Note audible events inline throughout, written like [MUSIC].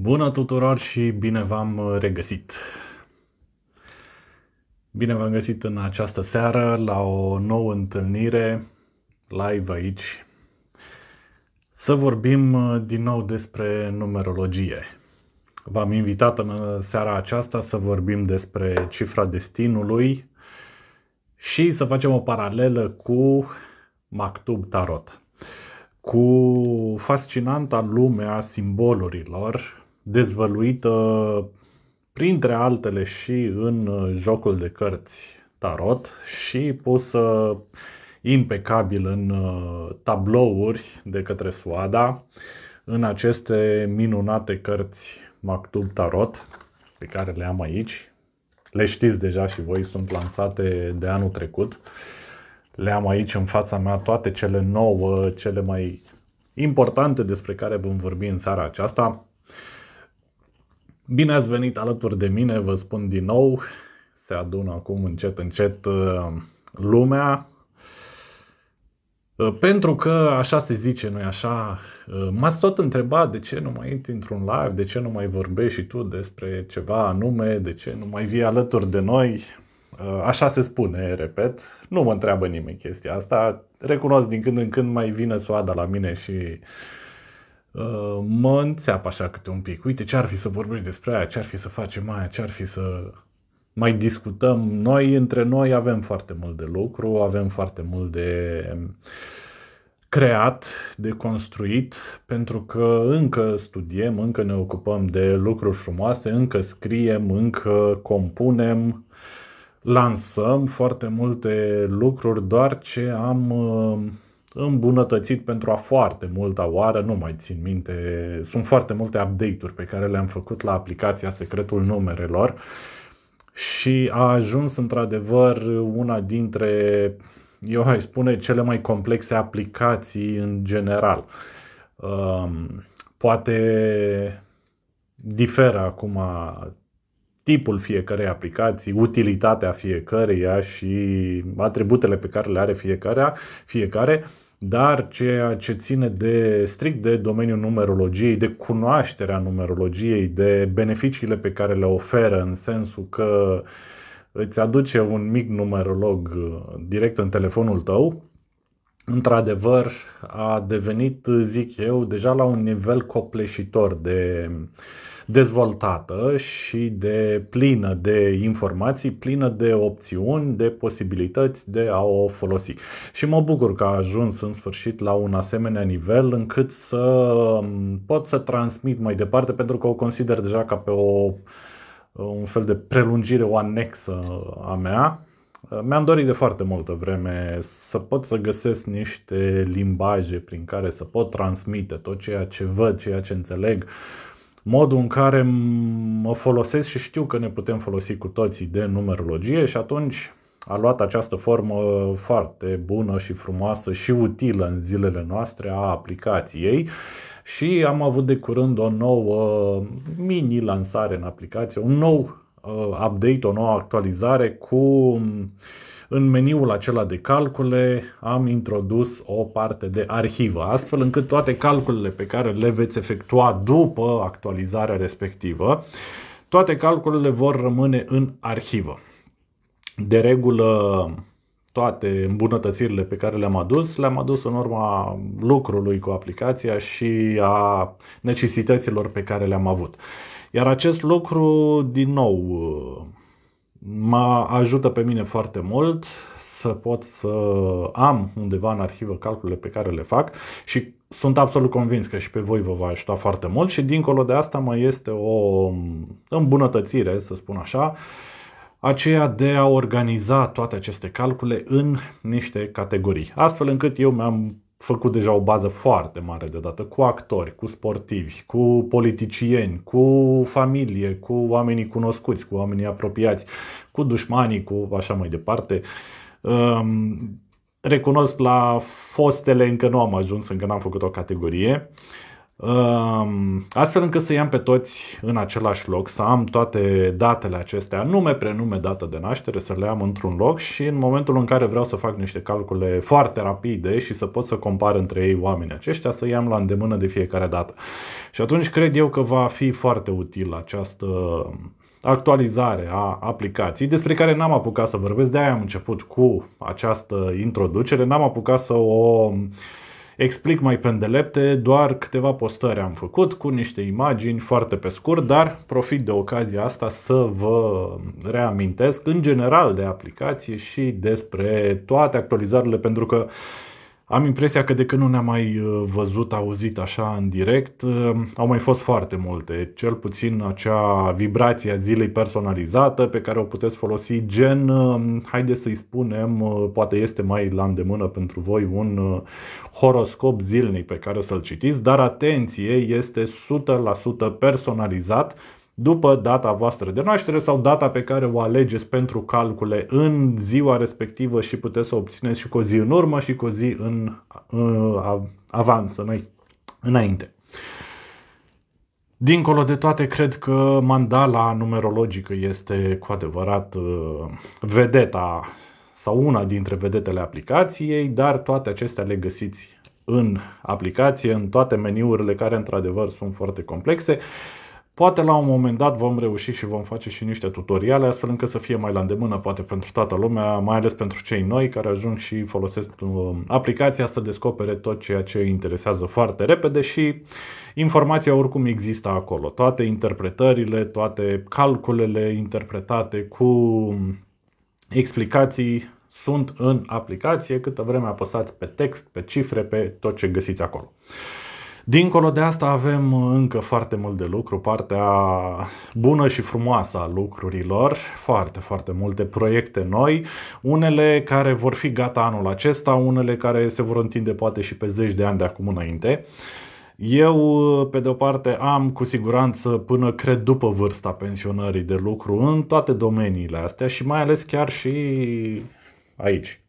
Bună tuturor și bine v-am uh, regăsit! Bine v-am găsit în această seară la o nouă întâlnire live aici să vorbim uh, din nou despre numerologie. V-am invitat în uh, seara aceasta să vorbim despre cifra destinului și să facem o paralelă cu Mactub Tarot, cu fascinanta lumea simbolurilor dezvăluită printre altele și în uh, jocul de cărți tarot și pusă impecabil în uh, tablouri de către Suada în aceste minunate cărți Mactub Tarot pe care le am aici. Le știți deja și voi, sunt lansate de anul trecut. Le am aici în fața mea toate cele nouă, cele mai importante despre care vom vorbi în seara aceasta. Bine ați venit alături de mine, vă spun din nou. Se adună acum încet, încet uh, lumea. Uh, pentru că așa se zice, nu așa? Uh, m-ați tot întrebat de ce nu mai intri într-un live, de ce nu mai vorbești și tu despre ceva anume, de ce nu mai vii alături de noi. Așa se spune, repet. Nu mă întreabă nimeni chestia asta. Recunosc din când în când mai vine soada la mine și uh, Uh, mă înțeapă așa câte un pic. Uite ce ar fi să vorbești despre aia, ce ar fi să facem aia, ce ar fi să mai discutăm. Noi între noi avem foarte mult de lucru, avem foarte mult de um, creat, de construit, pentru că încă studiem, încă ne ocupăm de lucruri frumoase, încă scriem, încă compunem, lansăm foarte multe lucruri, doar ce am um, îmbunătățit pentru a foarte multă oară, nu mai țin minte, sunt foarte multe update-uri pe care le-am făcut la aplicația Secretul Numerelor și a ajuns într-adevăr una dintre, eu hai spune, cele mai complexe aplicații în general. Um, poate diferă acum tipul fiecarei aplicații, utilitatea fiecăreia și atributele pe care le are fiecarea, fiecare, dar ceea ce ține de strict de domeniul numerologiei, de cunoașterea numerologiei, de beneficiile pe care le oferă, în sensul că îți aduce un mic numerolog uh, direct în telefonul tău, într-adevăr a devenit, zic eu, deja la un nivel copleșitor de uh, dezvoltată și de plină de informații, plină de opțiuni, de posibilități de a o folosi. Și mă bucur că a ajuns în sfârșit la un asemenea nivel încât să pot să transmit mai departe pentru că o consider deja ca pe o un fel de prelungire, o anexă a mea. Mi-am dorit de foarte multă vreme să pot să găsesc niște limbaje prin care să pot transmite tot ceea ce văd, ceea ce înțeleg, modul în care mă folosesc și știu că ne putem folosi cu toții de numerologie și atunci a luat această formă foarte bună și frumoasă și utilă în zilele noastre a aplicației și am avut de curând o nouă mini lansare în aplicație, un nou uh, update, o nouă actualizare cu în meniul acela de calcule am introdus o parte de arhivă, astfel încât toate calculele pe care le veți efectua după actualizarea respectivă, toate calculele vor rămâne în arhivă. De regulă, toate îmbunătățirile pe care le-am adus, le-am adus în urma lucrului cu aplicația și a necesităților pe care le-am avut. Iar acest lucru, din nou, Mă ajută pe mine foarte mult să pot să am undeva în arhivă calculele pe care le fac și sunt absolut convins că și pe voi vă va ajuta foarte mult și dincolo de asta mai este o îmbunătățire, să spun așa, aceea de a organiza toate aceste calcule în niște categorii, astfel încât eu mi-am făcut deja o bază foarte mare de dată cu actori, cu sportivi, cu politicieni, cu familie, cu oamenii cunoscuți, cu oamenii apropiați, cu dușmanii, cu așa mai departe. Um, recunosc la fostele încă nu am ajuns, încă n-am făcut o categorie astfel încât să iau pe toți în același loc, să am toate datele acestea, nume, prenume, dată de naștere, să le am într-un loc și în momentul în care vreau să fac niște calcule foarte rapide și să pot să compar între ei oamenii aceștia, să iau la îndemână de fiecare dată. Și atunci cred eu că va fi foarte util această actualizare a aplicației, despre care n-am apucat să vorbesc, de-aia am început cu această introducere, n-am apucat să o uh, explic mai pe îndelepte, doar câteva postări am făcut cu niște imagini foarte pe scurt, dar profit de ocazia asta să vă reamintesc în general de aplicație și despre toate actualizările, pentru că uh, am impresia că de când nu ne-am mai uh, văzut, auzit așa în direct, uh, au mai fost foarte multe. Cel puțin acea vibrație a zilei personalizată pe care o puteți folosi gen, uh, haide să-i spunem, poate este mai la îndemână pentru voi un horoscop zilnic pe care să-l citiți, dar atenție, este 100% personalizat după data voastră de naștere sau data pe care o alegeți pentru calcule în ziua respectivă și puteți să obțineți și cu o zi în urmă și cu o zi în, în uh, avans, înainte. Dincolo de toate, cred că mandala numerologică este cu adevărat uh, vedeta sau una dintre vedetele aplicației, dar toate acestea le găsiți în aplicație, în toate meniurile care într-adevăr sunt foarte complexe. Poate la un moment dat vom reuși și vom face și niște tutoriale astfel încât să fie mai la îndemână poate pentru toată lumea, mai ales pentru cei noi care ajung și folosesc um, aplicația să descopere tot ceea ce îi interesează foarte repede și informația oricum există acolo. Toate interpretările, toate calculele interpretate cu explicații sunt în aplicație câtă vreme apăsați pe text, pe cifre, pe tot ce găsiți acolo. Dincolo de asta avem uh, încă foarte mult de lucru, partea bună și frumoasă a lucrurilor, foarte, foarte multe proiecte noi, unele care vor fi gata anul acesta, unele care se vor întinde poate și pe zeci de ani de acum înainte. Eu, uh, pe de o parte, am cu siguranță până cred după vârsta pensionării de lucru în toate domeniile astea și mai ales chiar și aici.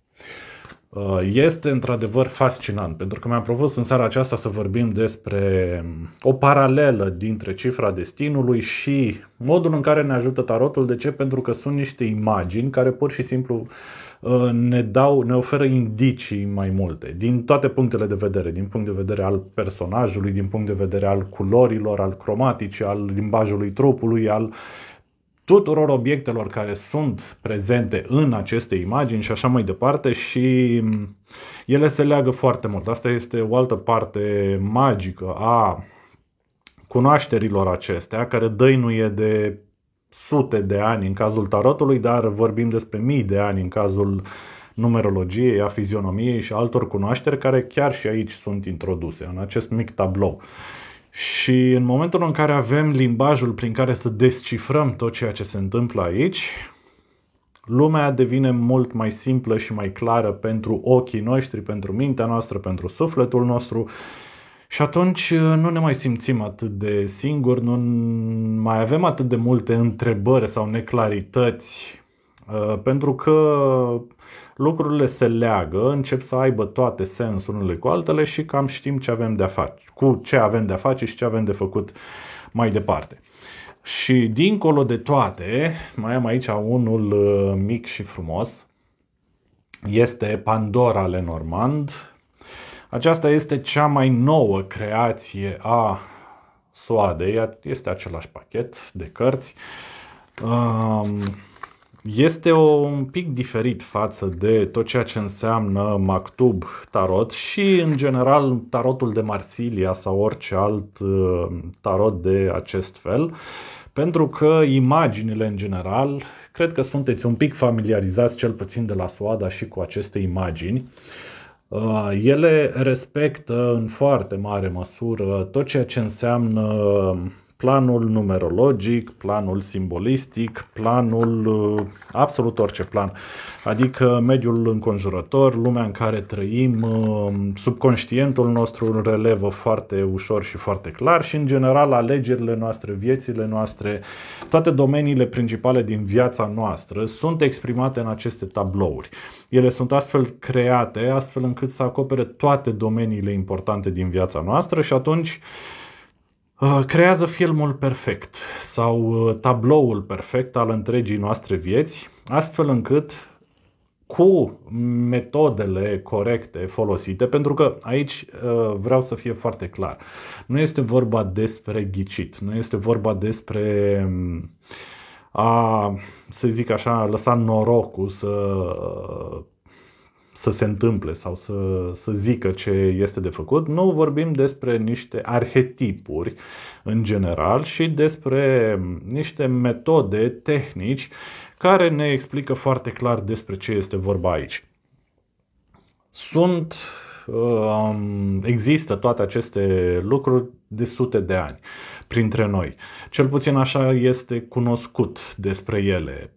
Uh, este într-adevăr fascinant, pentru că mi-am propus în seara aceasta să vorbim despre um, o paralelă dintre cifra destinului și modul în care ne ajută tarotul. De ce? Pentru că sunt niște imagini care pur și simplu uh, ne dau, ne oferă indicii mai multe, din toate punctele de vedere, din punct de vedere al personajului, din punct de vedere al culorilor, al cromaticii, al limbajului trupului, al uh, tuturor obiectelor care sunt prezente în aceste imagini și așa mai departe și mm, ele se leagă foarte mult. Asta este o altă parte magică a cunoașterilor acestea, care dăinuie de sute de ani în cazul tarotului, dar vorbim despre mii de ani în cazul numerologiei, a fizionomiei și altor cunoașteri care chiar și aici sunt introduse, în acest mic tablou. Și în momentul în care avem limbajul prin care să descifrăm tot ceea ce se întâmplă aici, lumea devine mult mai simplă și mai clară pentru ochii noștri, pentru mintea noastră, pentru sufletul nostru și atunci uh, nu ne mai simțim atât de singuri, nu mai avem atât de multe întrebări sau neclarități, uh, pentru că lucrurile se leagă, încep să aibă toate sensurile unele cu altele și cam știm ce avem de a face, cu ce avem de a face și ce avem de făcut mai departe. Și dincolo de toate, mai am aici unul uh, mic și frumos, este Pandora Lenormand. Aceasta este cea mai nouă creație a Soadei, este același pachet de cărți. Um, este o, un pic diferit față de tot ceea ce înseamnă Mactub tarot și în general tarotul de Marsilia sau orice alt uh, tarot de acest fel, pentru că imaginile în general, cred că sunteți un pic familiarizați cel puțin de la Suada și cu aceste imagini. Uh, ele respectă în foarte mare măsură tot ceea ce înseamnă planul numerologic, planul simbolistic, planul, uh, absolut orice plan. Adică mediul înconjurător, lumea în care trăim, uh, subconștientul nostru îl relevă foarte ușor și foarte clar și în general alegerile noastre, viețile noastre, toate domeniile principale din viața noastră sunt exprimate în aceste tablouri. Ele sunt astfel create, astfel încât să acopere toate domeniile importante din viața noastră și atunci Uh, creează filmul perfect sau uh, tabloul perfect al întregii noastre vieți, astfel încât cu metodele corecte folosite, pentru că aici uh, vreau să fie foarte clar. Nu este vorba despre ghicit, nu este vorba despre mm, a, să zic așa, lăsa norocul să să se întâmple sau să, să zică ce este de făcut. Nu vorbim despre niște arhetipuri în general și despre niște metode, tehnici care ne explică foarte clar despre ce este vorba aici. Sunt, um, există toate aceste lucruri de sute de ani printre noi. Cel puțin așa este cunoscut despre ele.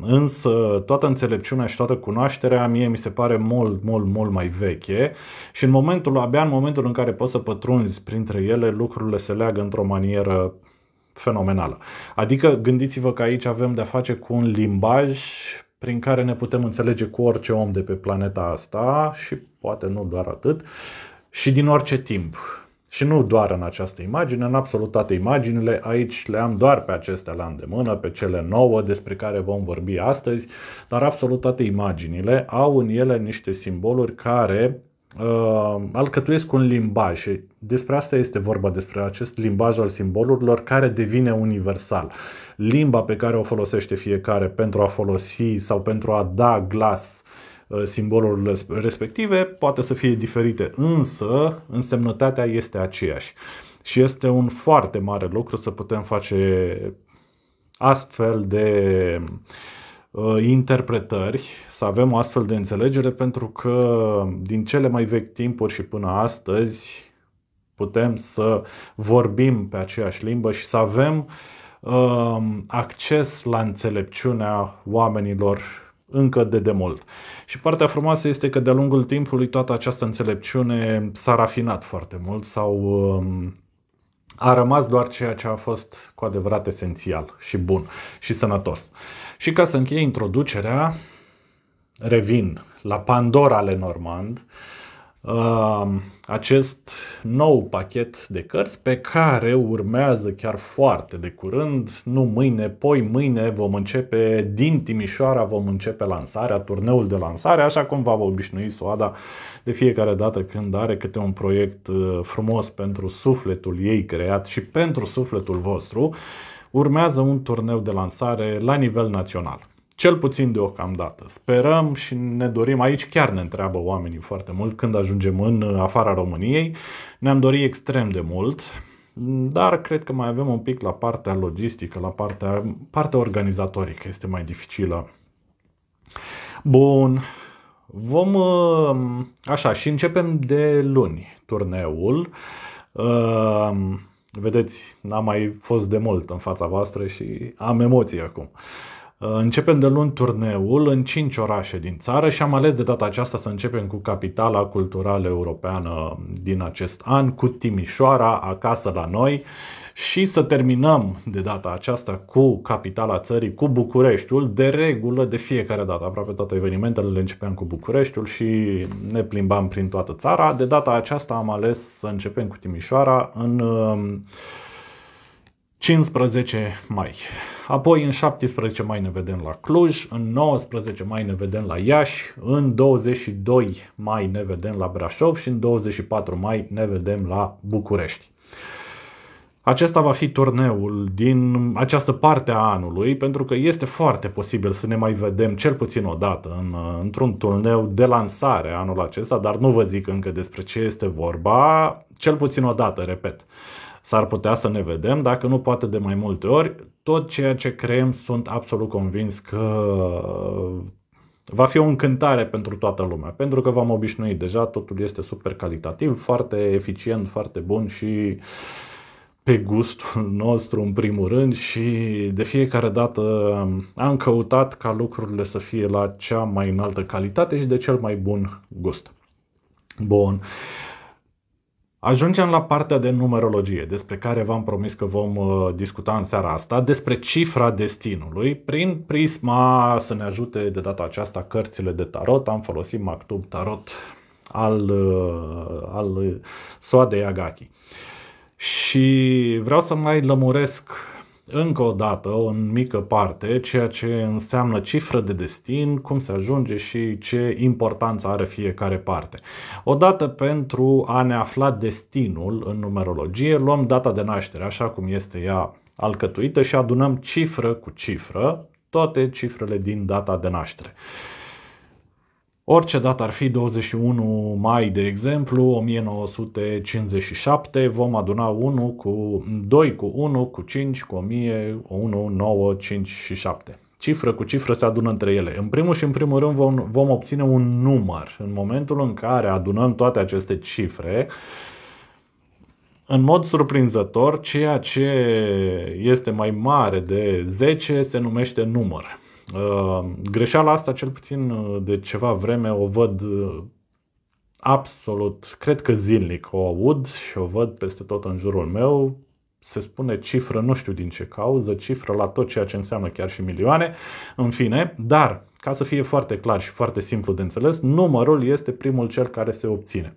Însă toată înțelepciunea și toată cunoașterea mie mi se pare mult, mult, mult mai veche și în momentul, abia în momentul în care poți să pătrunzi printre ele, lucrurile se leagă într-o manieră fenomenală. Adică gândiți-vă că aici avem de-a face cu un limbaj prin care ne putem înțelege cu orice om de pe planeta asta și poate nu doar atât și din orice timp și nu doar în această imagine, în absolut toate imaginile, aici le am doar pe acestea la îndemână, pe cele nouă despre care vom vorbi astăzi, dar absolut toate imaginile au în ele niște simboluri care uh, alcătuiesc un limbaj și despre asta este vorba, despre acest limbaj al simbolurilor care devine universal. Limba pe care o folosește fiecare pentru a folosi sau pentru a da glas Uh, simbolurile respective, poate să fie diferite, însă însemnătatea este aceeași. Și este un foarte mare lucru să putem face astfel de uh, interpretări, să avem o astfel de înțelegere, pentru că din cele mai vechi timpuri și până astăzi putem să vorbim pe aceeași limbă și să avem uh, acces la înțelepciunea oamenilor încă de demult. Și partea frumoasă este că de-a lungul timpului toată această înțelepciune s-a rafinat foarte mult sau um, a rămas doar ceea ce a fost cu adevărat esențial și bun și sănătos. Și ca să încheie introducerea, revin la Pandora Lenormand. Uh, acest nou pachet de cărți pe care urmează chiar foarte de curând, nu mâine, poi mâine vom începe din Timișoara, vom începe lansarea, turneul de lansare, așa cum v-a obișnuit Soada de fiecare dată când are câte un proiect uh, frumos pentru sufletul ei creat și pentru sufletul vostru, urmează un turneu de lansare la nivel național. Cel puțin deocamdată. Sperăm și ne dorim, aici chiar ne întreabă oamenii foarte mult când ajungem în afara României. Ne-am dorit extrem de mult, dar cred că mai avem un pic la partea logistică, la partea, partea organizatorică este mai dificilă. Bun, vom, uh, așa, și începem de luni turneul. Uh, vedeți, n-am mai fost de mult în fața voastră și am emoții acum. Uh, Uh, începem de luni turneul în 5 orașe din țară și am ales de data aceasta să începem cu capitala culturală europeană din acest an, cu Timișoara, acasă la noi și să terminăm de data aceasta cu capitala țării, cu Bucureștiul. De regulă, de fiecare dată, aproape toate evenimentele le începeam cu Bucureștiul și ne plimbam prin toată țara. De data aceasta am ales să începem cu Timișoara în um, 15 mai. Apoi în 17 mai ne vedem la Cluj, în 19 mai ne vedem la Iași, în 22 mai ne vedem la Brașov și în 24 mai ne vedem la București. Acesta va fi turneul din această parte a anului, pentru că este foarte posibil să ne mai vedem cel puțin o dată în, într-un turneu de lansare anul acesta, dar nu vă zic încă despre ce este vorba, cel puțin o dată, repet. Uh, s-ar putea să ne vedem, dacă nu poate de mai multe ori. Tot ceea ce creăm sunt absolut convins că va fi o încântare pentru toată lumea, pentru că v-am obișnuit deja, totul este super calitativ, foarte eficient, foarte bun și pe gustul [LAUGHS] nostru în primul rând și de fiecare dată am căutat ca lucrurile să fie la cea mai înaltă calitate și de cel mai bun gust. Bun. Uh, Ajungem la partea de numerologie, despre care v-am promis că vom uh, discuta în seara asta, despre cifra destinului. Prin prisma să ne ajute de data aceasta cărțile de tarot, am folosit Mactub Tarot al, uh, al uh, Soadei Agachi. Și vreau să mai lămuresc încă o dată, o mică parte, ceea ce înseamnă cifră de destin, cum se ajunge și ce importanță are fiecare parte. Odată pentru a ne afla destinul în numerologie, luăm data de naștere, așa cum este ea alcătuită și adunăm cifră cu cifră toate cifrele din data de naștere. Orice dată ar fi 21 mai, de exemplu, 1957, vom aduna 1 cu 2 cu 1 cu 5 cu 1000, 1, 9, 5 și 7. Cifră cu cifră se adună între ele. În primul și în primul rând vom, vom obține un număr. În momentul în care adunăm toate aceste cifre, în mod surprinzător, ceea ce este mai mare de 10 se numește număr. Uh, greșeala asta, cel puțin uh, de ceva vreme, o văd uh, absolut, cred că zilnic o aud și o văd peste tot în jurul meu. Se spune cifră, nu știu din ce cauză, cifră la tot ceea ce înseamnă chiar și milioane, în fine, dar ca să fie foarte clar și foarte simplu de înțeles, numărul este primul cel care se obține.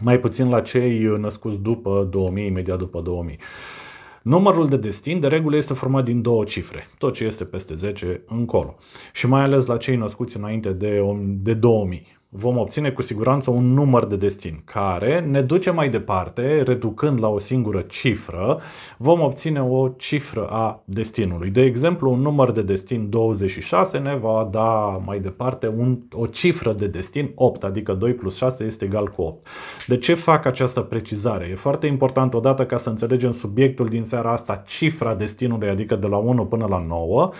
Mai puțin la cei născuți după 2000, imediat după 2000. Numărul de destin de regulă este format din două cifre, tot ce este peste 10 încolo și mai ales la cei născuți înainte de, de 2000 vom obține cu siguranță un număr de destin care ne duce mai departe, reducând la o singură cifră, vom obține o cifră a destinului. De exemplu, un număr de destin 26 ne va da mai departe un, o cifră de destin 8, adică 2 plus 6 este egal cu 8. De ce fac această precizare? E foarte important odată ca să înțelegem subiectul din seara asta, cifra destinului, adică de la 1 până la 9,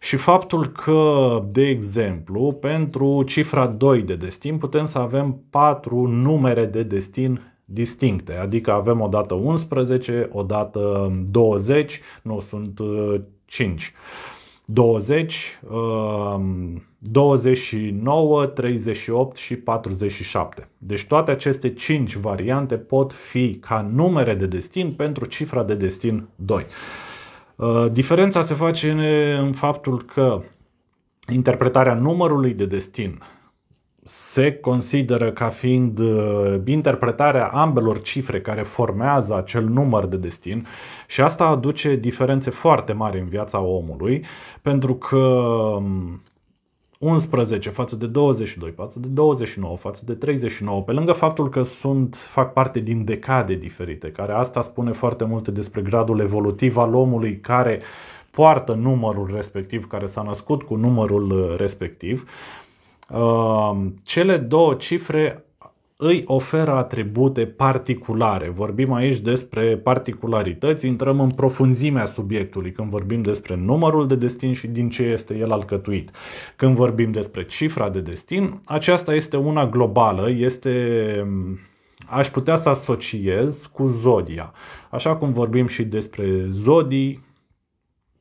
și faptul că, de exemplu, pentru cifra 2 de destin putem să avem 4 numere de destin distincte, adică avem o dată 11, o dată 20, nu sunt 5. 20, 29, 38 și 47. Deci toate aceste 5 variante pot fi ca numere de destin pentru cifra de destin 2. Uh, diferența se face în faptul că interpretarea numărului de destin se consideră ca fiind uh, interpretarea ambelor cifre care formează acel număr de destin și asta aduce diferențe foarte mari în viața omului, pentru că um, 11 față de 22, față de 29, față de 39, pe lângă faptul că sunt, fac parte din decade diferite, care asta spune foarte multe despre gradul evolutiv al omului care poartă numărul respectiv, care s-a născut cu numărul uh, respectiv, uh, cele două cifre îi oferă atribute particulare. Vorbim aici despre particularități, intrăm în profunzimea subiectului când vorbim despre numărul de destin și din ce este el alcătuit. Când vorbim despre cifra de destin, aceasta este una globală, este aș putea să asociez cu zodia. Așa cum vorbim și despre zodii,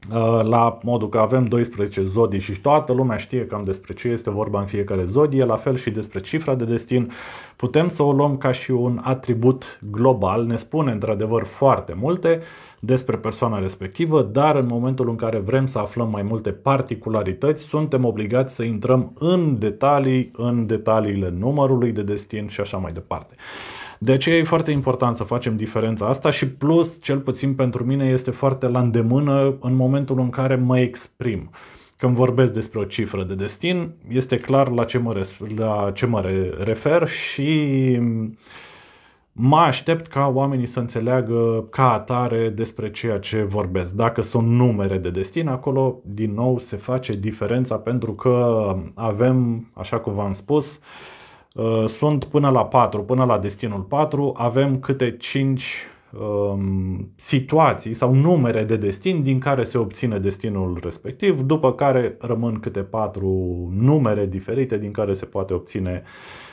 Uh, la modul că avem 12 zodii și toată lumea știe cam despre ce este vorba în fiecare zodie, la fel și despre cifra de destin, putem să o luăm ca și un atribut global, ne spune într-adevăr foarte multe despre persoana respectivă, dar în momentul în care vrem să aflăm mai multe particularități, suntem obligați să intrăm în detalii, în detaliile numărului de destin și așa mai departe. De aceea e foarte important să facem diferența asta și plus, cel puțin pentru mine, este foarte la îndemână în momentul în care mă exprim. Când vorbesc despre o cifră de destin, este clar la ce mă, res- la ce mă refer și mă aștept ca oamenii să înțeleagă ca atare despre ceea ce vorbesc. Dacă sunt numere de destin, acolo din nou se face diferența pentru că avem, așa cum v-am spus, uh, Uh, sunt până la 4, până la destinul 4, avem câte 5 um, situații sau numere de destin din care se obține destinul respectiv, după care rămân câte 4 numere diferite din care se poate obține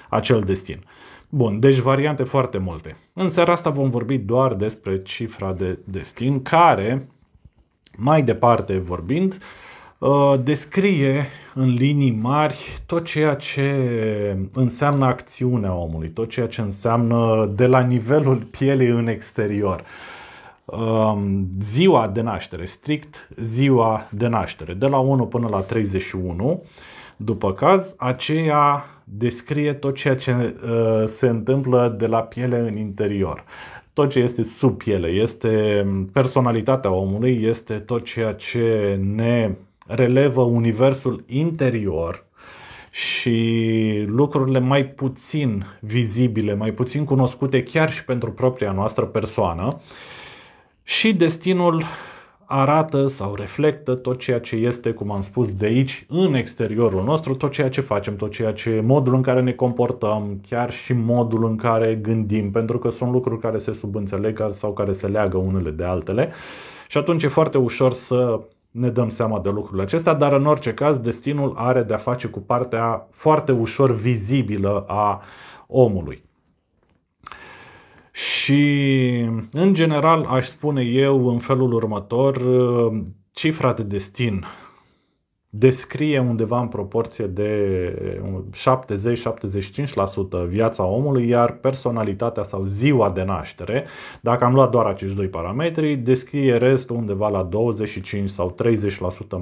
acel destin. Bun, deci variante foarte multe. În seara asta vom vorbi doar despre cifra de destin, care, mai departe vorbind, uh, Uh, descrie în linii mari tot ceea ce înseamnă acțiunea omului, tot ceea ce înseamnă de la nivelul pielei în exterior. Um, ziua de naștere, strict ziua de naștere, de la 1 până la 31, după caz, aceea descrie tot ceea ce uh, se întâmplă de la piele în interior tot ce este sub piele, este um, personalitatea omului, este tot ceea ce ne relevă universul interior și lucrurile mai puțin vizibile, mai puțin cunoscute chiar și pentru propria noastră persoană și destinul arată sau reflectă tot ceea ce este, cum am spus, de aici în exteriorul nostru, tot ceea ce facem, tot ceea ce modul în care ne comportăm, chiar și modul în care gândim, pentru că sunt lucruri care se subînțeleg sau care se leagă unele de altele. Și atunci e foarte ușor să ne dăm seama de lucrurile acestea, dar în orice caz destinul are de-a face cu partea foarte ușor vizibilă a omului. Și, în general, aș spune eu în felul următor, cifra de destin descrie undeva în proporție de 70-75% um, viața omului, iar personalitatea sau ziua de naștere, dacă am luat doar acești doi parametri, descrie restul undeva la 25 sau 30%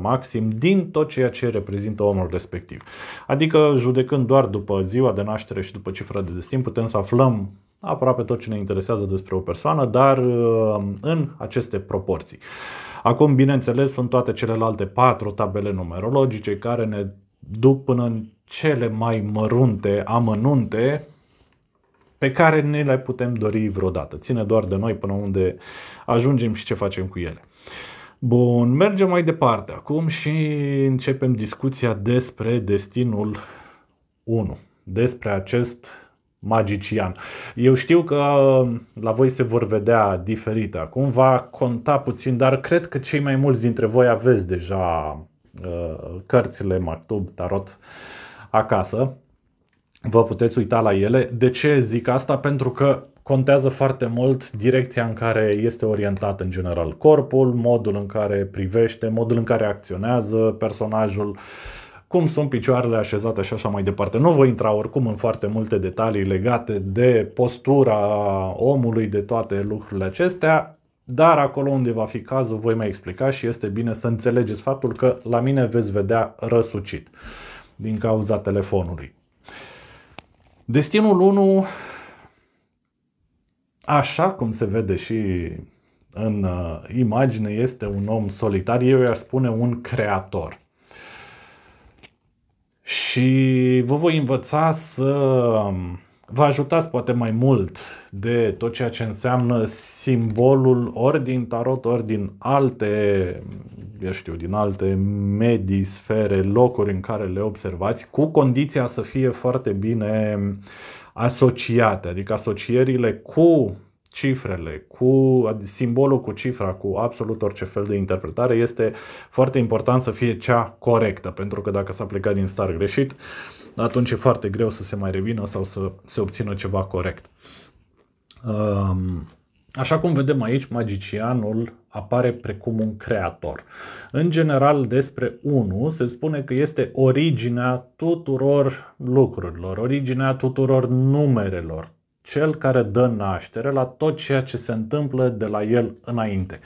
maxim din tot ceea ce reprezintă omul respectiv. Adică judecând doar după ziua de naștere și după cifra de destin, putem să aflăm aproape tot ce ne interesează despre o persoană, dar uh, în aceste proporții. Acum, bineînțeles, sunt toate celelalte patru tabele numerologice care ne duc până în cele mai mărunte amănunte pe care ne le putem dori vreodată. Ține doar de noi până unde ajungem și ce facem cu ele. Bun, mergem mai departe acum și începem discuția despre destinul 1, despre acest magician. Eu știu că uh, la voi se vor vedea diferit acum, va conta puțin, dar cred că cei mai mulți dintre voi aveți deja uh, cărțile Mactub, Tarot acasă. Vă puteți uita la ele. De ce zic asta? Pentru că contează foarte mult direcția în care este orientat în general corpul, modul în care privește, modul în care acționează personajul. Uh, cum sunt picioarele așezate și așa mai departe. Nu voi intra oricum în foarte multe detalii legate de postura omului, de toate lucrurile acestea, dar acolo unde va fi cazul voi mai explica și este bine să înțelegeți faptul că la mine veți vedea răsucit din cauza telefonului. Destinul 1, așa cum se vede și în uh, imagine, este un om solitar, eu i-aș spune un creator și vă voi învăța să um, vă ajutați poate mai mult de tot ceea ce înseamnă simbolul ori din tarot, ori din alte, eu știu, din alte medii, sfere, locuri în care le observați, cu condiția să fie foarte bine asociate, adică asocierile cu cifrele, cu simbolul cu cifra, cu absolut orice fel de interpretare, este foarte important să fie cea corectă, pentru că dacă s-a plecat din star greșit, atunci e foarte greu să se mai revină sau să se obțină ceva corect. Um, Așa cum vedem aici, magicianul apare precum un creator. În general, despre unul se spune că este originea tuturor lucrurilor, originea tuturor numerelor, cel care dă naștere la tot ceea ce se întâmplă de la el înainte.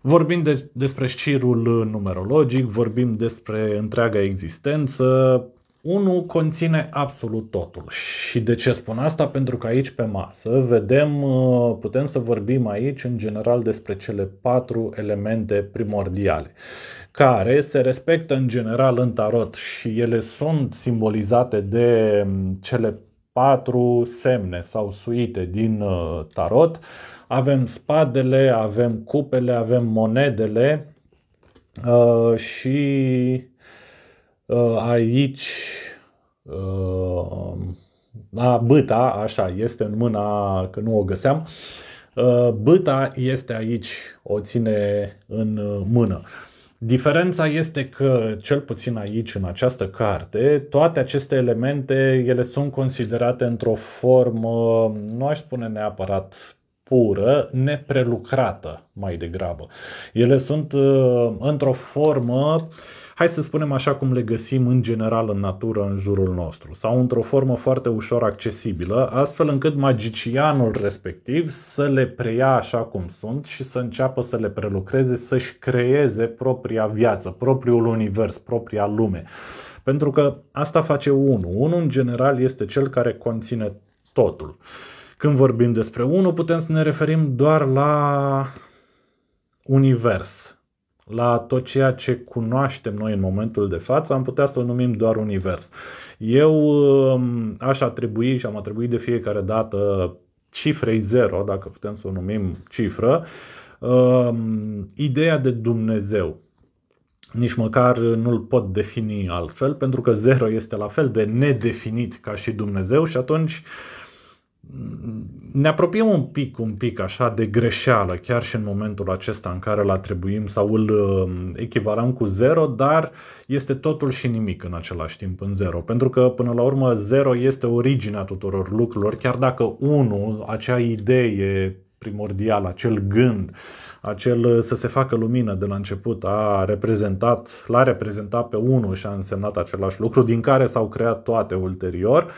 Vorbim de, despre șirul numerologic, vorbim despre întreaga existență. Unul conține absolut totul. Și de ce spun asta? Pentru că aici pe masă vedem, uh, putem să vorbim aici în general despre cele patru elemente primordiale care se respectă în general în tarot și ele sunt simbolizate de um, cele patru semne sau suite din uh, tarot. Avem spadele, avem cupele, avem monedele uh, și uh, aici a, băta, așa, este în mâna, că nu o găseam, băta este aici, o ține în mână. Diferența este că, cel puțin aici, în această carte, toate aceste elemente, ele sunt considerate într-o formă, nu aș spune neapărat pură, neprelucrată mai degrabă. Ele sunt uh, într-o formă uh, hai să spunem așa cum le găsim în general în natură în jurul nostru sau într-o formă foarte ușor accesibilă, astfel încât magicianul respectiv să le preia așa cum sunt și să înceapă să le prelucreze, să-și creeze propria viață, propriul univers, propria lume. Pentru că asta face unul. Unul în general este cel care conține totul. Când vorbim despre unul, putem să ne referim doar la univers, la tot ceea ce cunoaștem noi în momentul de față, am putea să l numim doar univers. Eu um, aș atribui și am atribuit de fiecare dată cifrei 0, dacă putem să o numim cifră, um, ideea de Dumnezeu. Nici măcar nu-l pot defini altfel, pentru că 0 este la fel de nedefinit ca și Dumnezeu și atunci ne apropiem un pic, un pic așa de greșeală, chiar și în momentul acesta în care îl atribuim sau îl um, echivalăm cu zero, dar este totul și nimic în același timp în zero. Pentru că până la urmă zero este originea tuturor lucrurilor, chiar dacă unul, acea idee primordială, acel gând, acel uh, să se facă lumină de la început a reprezentat, l-a reprezentat pe unul și a însemnat același lucru, din care s-au creat toate ulterior. Uh,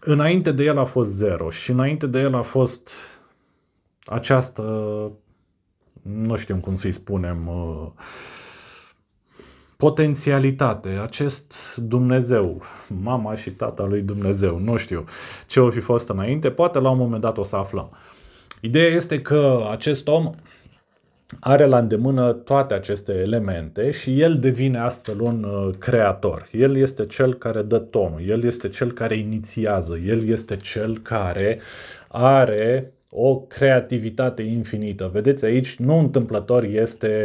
înainte de el a fost zero și înainte de el a fost această, nu știu cum să-i spunem, uh, potențialitate, acest Dumnezeu, mama și tata lui Dumnezeu, nu știu ce o fi fost înainte, poate la un moment dat o să aflăm. Ideea este că acest om are la îndemână toate aceste elemente și el devine astfel un uh, creator. El este cel care dă tonul, el este cel care inițiază, el este cel care are o creativitate infinită. Vedeți aici, nu întâmplător este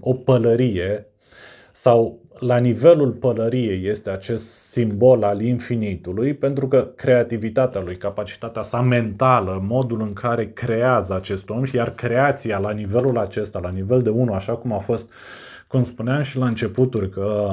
o pălărie sau la nivelul pălăriei este acest simbol al infinitului, pentru că creativitatea lui, capacitatea sa mentală, modul în care creează acest om, iar creația la nivelul acesta, la nivel de 1, așa cum a fost, cum spuneam și la începuturi, că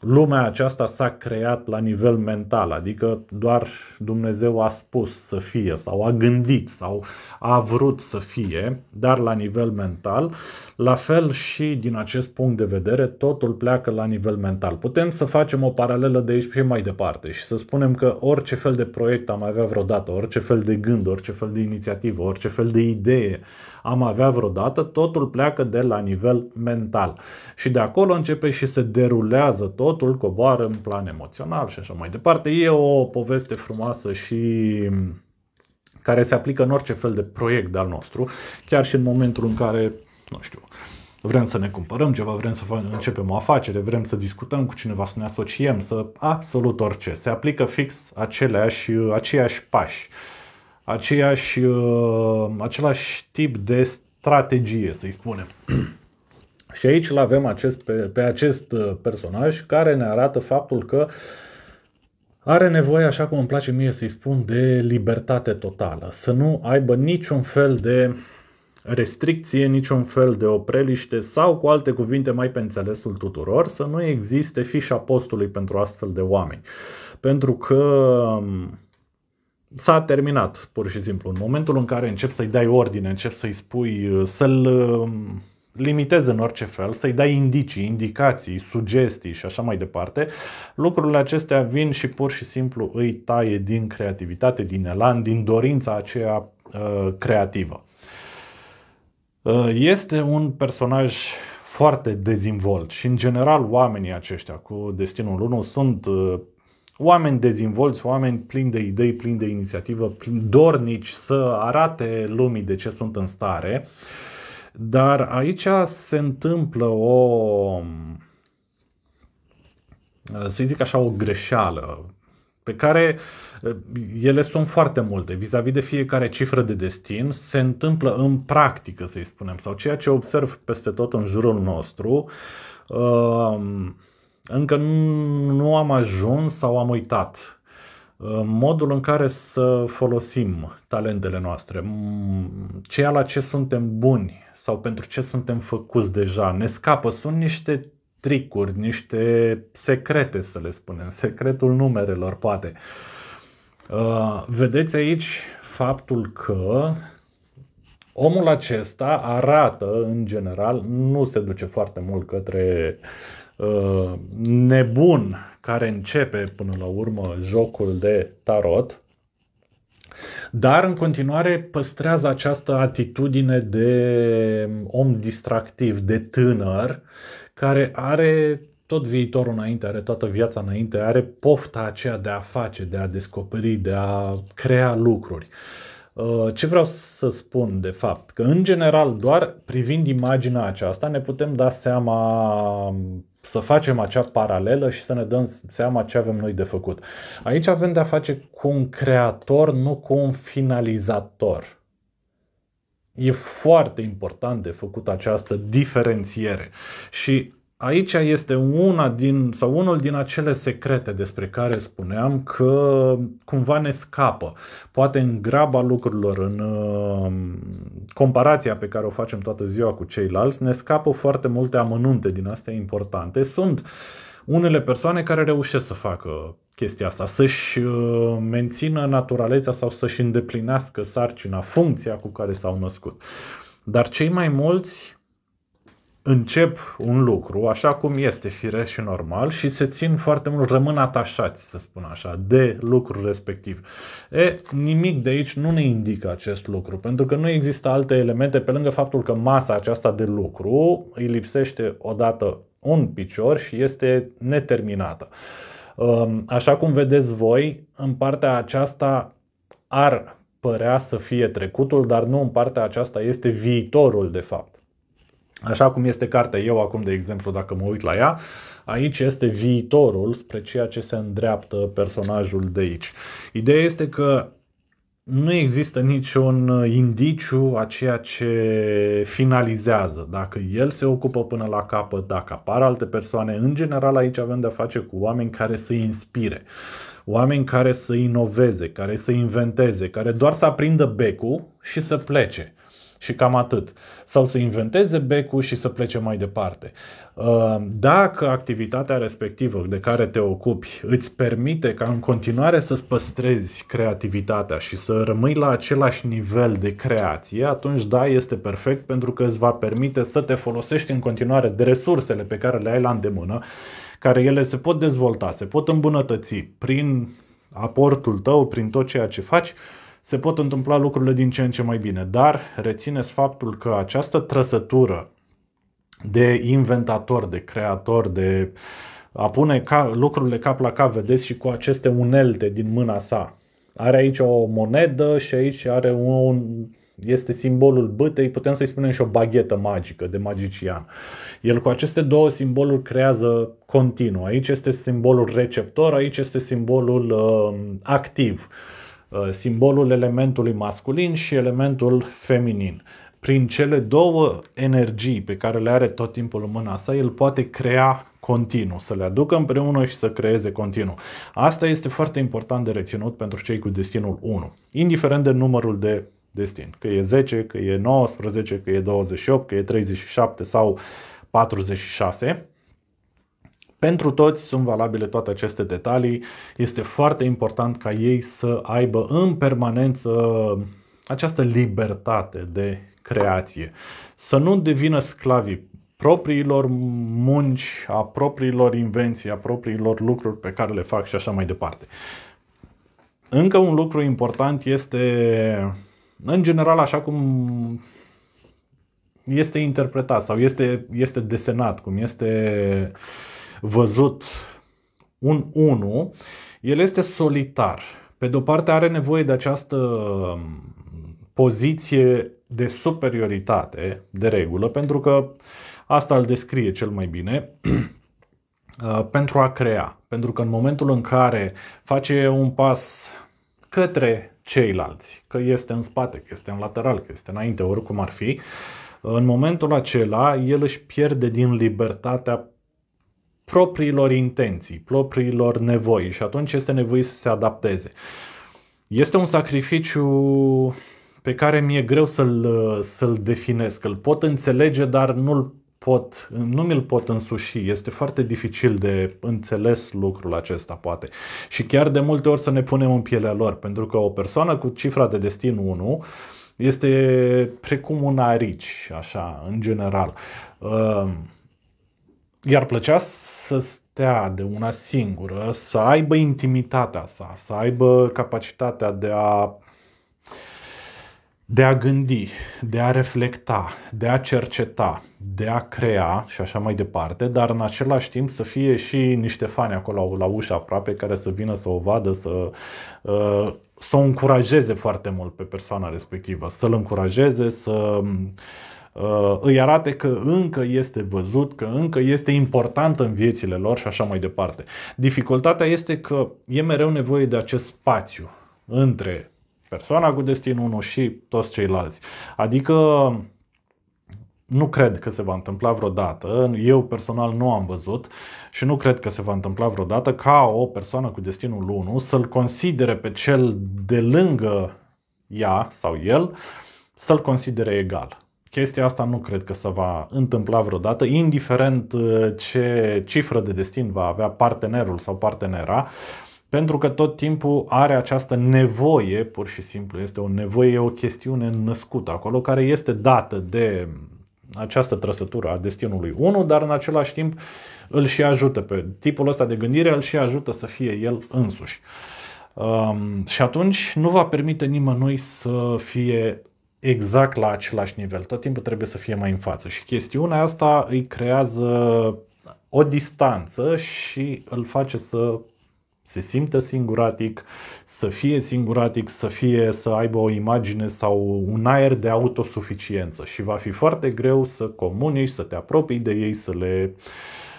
lumea aceasta s-a creat la nivel mental, adică doar Dumnezeu a spus să fie sau a gândit sau a vrut să fie, dar la nivel mental, la fel și din acest punct de vedere, totul pleacă la nivel mental. Putem să facem o paralelă de aici și mai departe și să spunem că orice fel de proiect am avea vreodată, orice fel de gând, orice fel de inițiativă, orice fel de idee am avea vreodată, totul pleacă de la nivel mental. Și de acolo începe și se derulează totul, coboară în plan emoțional și așa mai departe. E o poveste frumoasă și care se aplică în orice fel de proiect al nostru, chiar și în momentul în care nu știu, vrem să ne cumpărăm ceva, vrem să începem o afacere, vrem să discutăm cu cineva, să ne asociem, să absolut orice. Se aplică fix aceleași, aceiași pași, aceiași, uh, același tip de strategie, să-i spunem. [CLEARS THROAT] Și aici îl avem acest, pe, pe acest uh, personaj care ne arată faptul că are nevoie, așa cum îmi place mie să-i spun, de libertate totală, să nu aibă niciun fel de restricție, niciun fel de opreliște sau, cu alte cuvinte mai pe înțelesul tuturor, să nu existe fișa postului pentru astfel de oameni. Pentru că mm, s-a terminat, pur și simplu. În momentul în care începi să-i dai ordine, începi să-i spui, să-l mm, limiteze în orice fel, să-i dai indicii, indicații, sugestii și așa mai departe, lucrurile acestea vin și pur și simplu îi taie din creativitate, din elan, din dorința aceea uh, creativă. Uh, este un personaj foarte dezinvolt și în general oamenii aceștia cu destinul 1 sunt uh, oameni dezinvolți, oameni plini de idei, plini de inițiativă, plini dornici să arate lumii de ce sunt în stare. Dar aici se întâmplă o, uh, să zic așa, o greșeală pe care ele sunt foarte multe. Vis-a-vis de fiecare cifră de destin, se întâmplă în practică, să-i spunem, sau ceea ce observ peste tot în jurul nostru, um, încă nu am ajuns sau am uitat uh, modul în care să folosim talentele noastre, ceea la ce suntem buni sau pentru ce suntem făcuți deja. Ne scapă, sunt niște tricuri, niște secrete, să le spunem, secretul numerelor, poate. Uh, Uh, vedeți aici faptul că omul acesta arată, în general, nu se duce foarte mult către uh, nebun care începe până la urmă jocul de tarot, dar în continuare păstrează această atitudine de om distractiv, de tânăr, care are tot viitorul înainte, are toată viața înainte, are pofta aceea de a face, de a descoperi, de a crea lucruri. Uh, ce vreau să spun de fapt? Că în general doar privind imaginea aceasta ne putem da seama um, să facem acea paralelă și să ne dăm seama ce avem noi de făcut. Aici avem de a face cu un creator, nu cu un finalizator. E foarte important de făcut această diferențiere. Și aici este una din, sau unul din acele secrete despre care spuneam că cumva ne scapă. Poate în graba lucrurilor, în um, comparația pe care o facem toată ziua cu ceilalți, ne scapă foarte multe amănunte din astea importante. Sunt unele persoane care reușesc să facă chestia asta, să-și uh, mențină naturalețea sau să-și îndeplinească sarcina, funcția cu care s-au născut. Dar cei mai mulți încep un lucru așa cum este firesc și normal și se țin foarte mult, rămân atașați, să spun așa, de lucrul respectiv. E, nimic de aici nu ne indică acest lucru, pentru că nu există alte elemente pe lângă faptul că masa aceasta de lucru îi lipsește odată un picior și este neterminată. Um, așa cum vedeți voi, în partea aceasta ar părea să fie trecutul, dar nu în partea aceasta este viitorul de fapt. Așa cum este cartea eu acum, de exemplu, dacă mă uit la ea, aici este viitorul spre ceea ce se îndreaptă personajul de aici. Ideea este că nu există niciun indiciu a ceea ce finalizează. Dacă el se ocupă până la capăt, dacă apar alte persoane, în general aici avem de-a face cu oameni care să inspire, oameni care să inoveze, care să inventeze, care doar să aprindă becul și să plece și cam atât. Sau să inventeze becul și să plece mai departe. Uh, dacă activitatea respectivă de care te ocupi îți permite ca în continuare să-ți păstrezi creativitatea și să rămâi la același nivel de creație, atunci da, este perfect pentru că îți va permite să te folosești în continuare de resursele pe care le ai la îndemână, care ele se pot dezvolta, se pot îmbunătăți prin aportul tău, prin tot ceea ce faci, se pot întâmpla lucrurile din ce în ce mai bine. Dar rețineți faptul că această trăsătură de inventator, de creator, de a pune ca, lucrurile cap la cap, vedeți și cu aceste unelte din mâna sa. Are aici o monedă și aici are un, este simbolul bătei, putem să-i spunem și o baghetă magică de magician. El cu aceste două simboluri creează continuu. Aici este simbolul receptor, aici este simbolul uh, activ. Uh, Uh, simbolul elementului masculin și elementul feminin. Prin cele două energii pe care le are tot timpul în mâna sa, el poate crea continuu, să le aducă împreună și să creeze continuu. Asta este foarte important de reținut pentru cei cu destinul 1, indiferent de numărul de destin, că e 10, că e 19, că e 28, că e 37 sau 46. Pentru toți sunt valabile toate aceste detalii. Este foarte important ca ei să aibă în permanență această libertate de creație. Să nu devină sclavii propriilor munci, a propriilor invenții, a propriilor lucruri pe care le fac și așa mai departe. Încă un lucru important este, în general, așa cum este interpretat sau este, este desenat, cum este uh, văzut un 1, el este solitar. Pe de o parte are nevoie de această um, poziție de superioritate, de regulă, pentru că asta îl descrie cel mai bine, [CLEARS THROAT] uh, pentru a crea. Pentru că în momentul în care face un pas către ceilalți, că este în spate, că este în lateral, că este înainte, oricum ar fi, în momentul acela el își pierde din libertatea propriilor intenții, propriilor nevoi și atunci este nevoie să se adapteze. Este un sacrificiu pe care mi-e greu să-l, să-l definesc. Îl pot înțelege, dar nu-l pot, nu mi-l pot însuși. Este foarte dificil de înțeles lucrul acesta, poate. Și chiar de multe ori să ne punem în pielea lor, pentru că o persoană cu cifra de destin 1 este precum un arici, așa, în general. Ă, iar plăcea să stea de una singură, să aibă intimitatea sa, să aibă capacitatea de a de a gândi, de a reflecta, de a cerceta, de a crea și așa mai departe, dar în același timp să fie și niște fani acolo la ușa aproape care să vină să o vadă, să, uh, să o încurajeze foarte mult pe persoana respectivă, să-l încurajeze, să Uh, îi arate că încă este văzut, că încă este important în viețile lor și așa mai departe. Dificultatea este că e mereu nevoie de acest spațiu între persoana cu destin 1 și toți ceilalți. Adică nu cred că se va întâmpla vreodată, eu personal nu am văzut și nu cred că se va întâmpla vreodată ca o persoană cu destinul 1 să-l considere pe cel de lângă ea sau el, să-l considere egal chestia asta nu cred că se va întâmpla vreodată, indiferent uh, ce cifră de destin va avea partenerul sau partenera, pentru că tot timpul are această nevoie, pur și simplu, este o nevoie, o chestiune născută acolo, care este dată de această trăsătură a destinului 1, dar în același timp îl și ajută pe tipul ăsta de gândire, îl și ajută să fie el însuși. Um, și atunci nu va permite nimănui să fie exact la același nivel. Tot timpul trebuie să fie mai în față și chestiunea asta îi creează o distanță și îl face să se simtă singuratic, să fie singuratic, să fie să aibă o imagine sau un aer de autosuficiență și va fi foarte greu să comunici, să te apropii de ei, să le uh,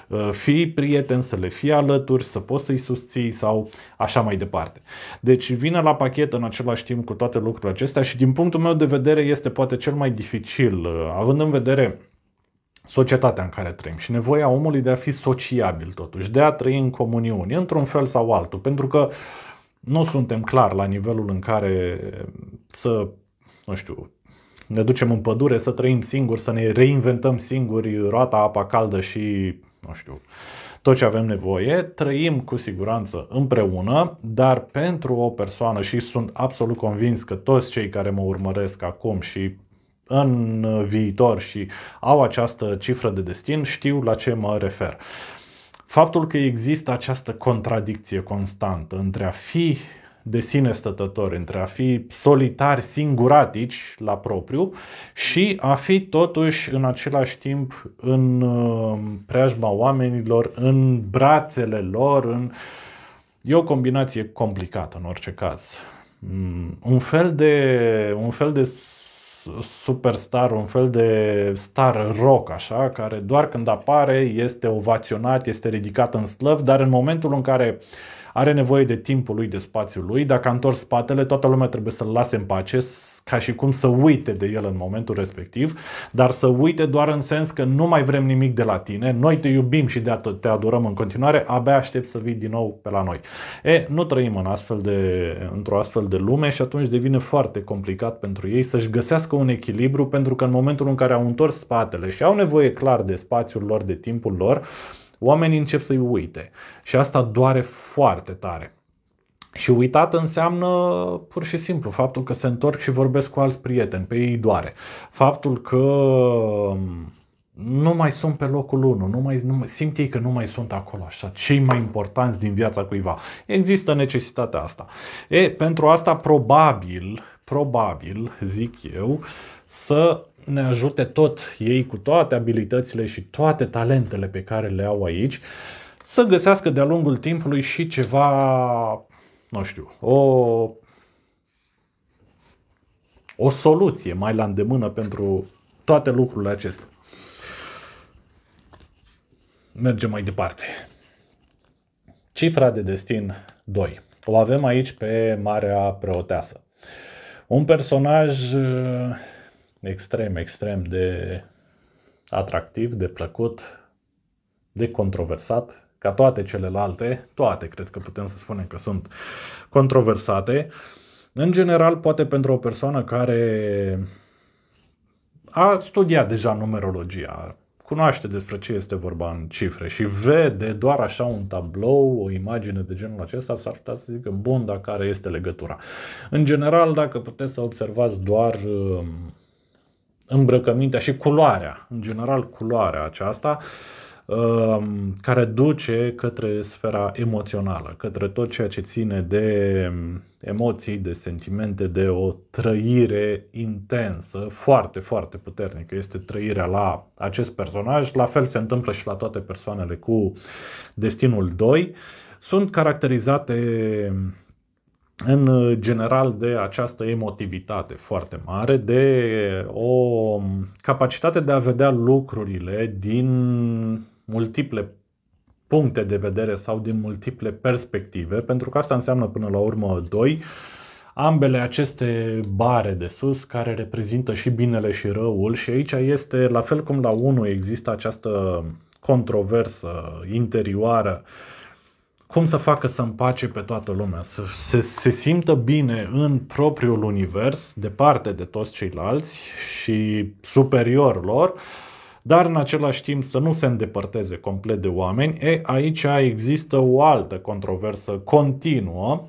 Uh, fii prieten, să le fii alături, să poți să-i susții sau așa mai departe. Deci vine la pachet în același timp cu toate lucrurile acestea și din punctul meu de vedere este poate cel mai dificil, uh, având în vedere societatea în care trăim și nevoia omului de a fi sociabil totuși, de a trăi în comuniuni, într-un fel sau altul, pentru că nu suntem clar la nivelul în care să, nu știu, ne ducem în pădure, să trăim singuri, să ne reinventăm singuri roata, apa caldă și nu știu, tot ce avem nevoie, trăim cu siguranță împreună, dar pentru o persoană și sunt absolut convins că toți cei care mă urmăresc acum și în viitor și au această cifră de destin, știu la ce mă refer. Faptul că există această contradicție constantă între a fi de sine stătători, între a fi solitari, singuratici la propriu și a fi totuși în același timp în uh, preajma oamenilor, în brațele lor, în... E o combinație complicată în orice caz. Mm, un fel de, un fel de superstar, un fel de star rock, așa, care doar când apare este ovaționat, este ridicat în slăv, dar în momentul în care uh, are nevoie de timpul lui, de spațiul lui. Dacă a întors spatele, toată lumea trebuie să-l lase în pace, ca și cum să uite de el în momentul respectiv, dar să uite doar în sens că nu mai vrem nimic de la tine, noi te iubim și de te adorăm în continuare, abia aștept să vii din nou pe la noi. E, nu trăim în astfel de, într-o astfel de lume și atunci devine foarte complicat pentru ei să-și găsească un echilibru pentru că în momentul în care au întors spatele și au nevoie clar de spațiul lor, de timpul lor, oamenii încep să-i uite și asta doare foarte tare. Și uitat înseamnă pur și simplu faptul că se întorc și vorbesc cu alți prieteni, pe ei doare. Faptul că mm, nu mai sunt pe locul 1, nu mai, nu, simt ei că nu mai sunt acolo așa, cei mai importanți din viața cuiva. Există necesitatea asta. E, pentru asta probabil, probabil, zic eu, să ne ajute tot ei cu toate abilitățile și toate talentele pe care le au aici să găsească de-a lungul timpului și ceva, nu știu, o, o soluție mai la îndemână pentru toate lucrurile acestea. Mergem mai departe. Cifra de destin 2. O avem aici pe Marea Preoteasă. Un personaj extrem, extrem de atractiv, de plăcut, de controversat, ca toate celelalte, toate cred că putem să spunem că sunt controversate. În general, poate pentru o persoană care a studiat deja numerologia, cunoaște despre ce este vorba în cifre și vede doar așa un tablou, o imagine de genul acesta, s-ar putea să zică, bun, dar care este legătura? În general, dacă puteți să observați doar um, îmbrăcămintea și culoarea, în general culoarea aceasta, um, care duce către sfera emoțională, către tot ceea ce ține de um, emoții, de sentimente, de o trăire intensă, foarte, foarte puternică. Este trăirea la acest personaj. La fel se întâmplă și la toate persoanele cu destinul 2. Sunt caracterizate um, în uh, general de această emotivitate foarte mare, de uh, o um, capacitate de a vedea lucrurile din multiple puncte de vedere sau din multiple perspective, pentru că asta înseamnă până la urmă doi, ambele aceste bare de sus care reprezintă și binele și răul și aici este la fel cum la unul există această controversă interioară uh, cum să facă să împace pe toată lumea, să se, se simtă bine în propriul univers, departe de toți ceilalți și superior lor, dar în același timp să nu se îndepărteze complet de oameni. E, aici există o altă controversă continuă,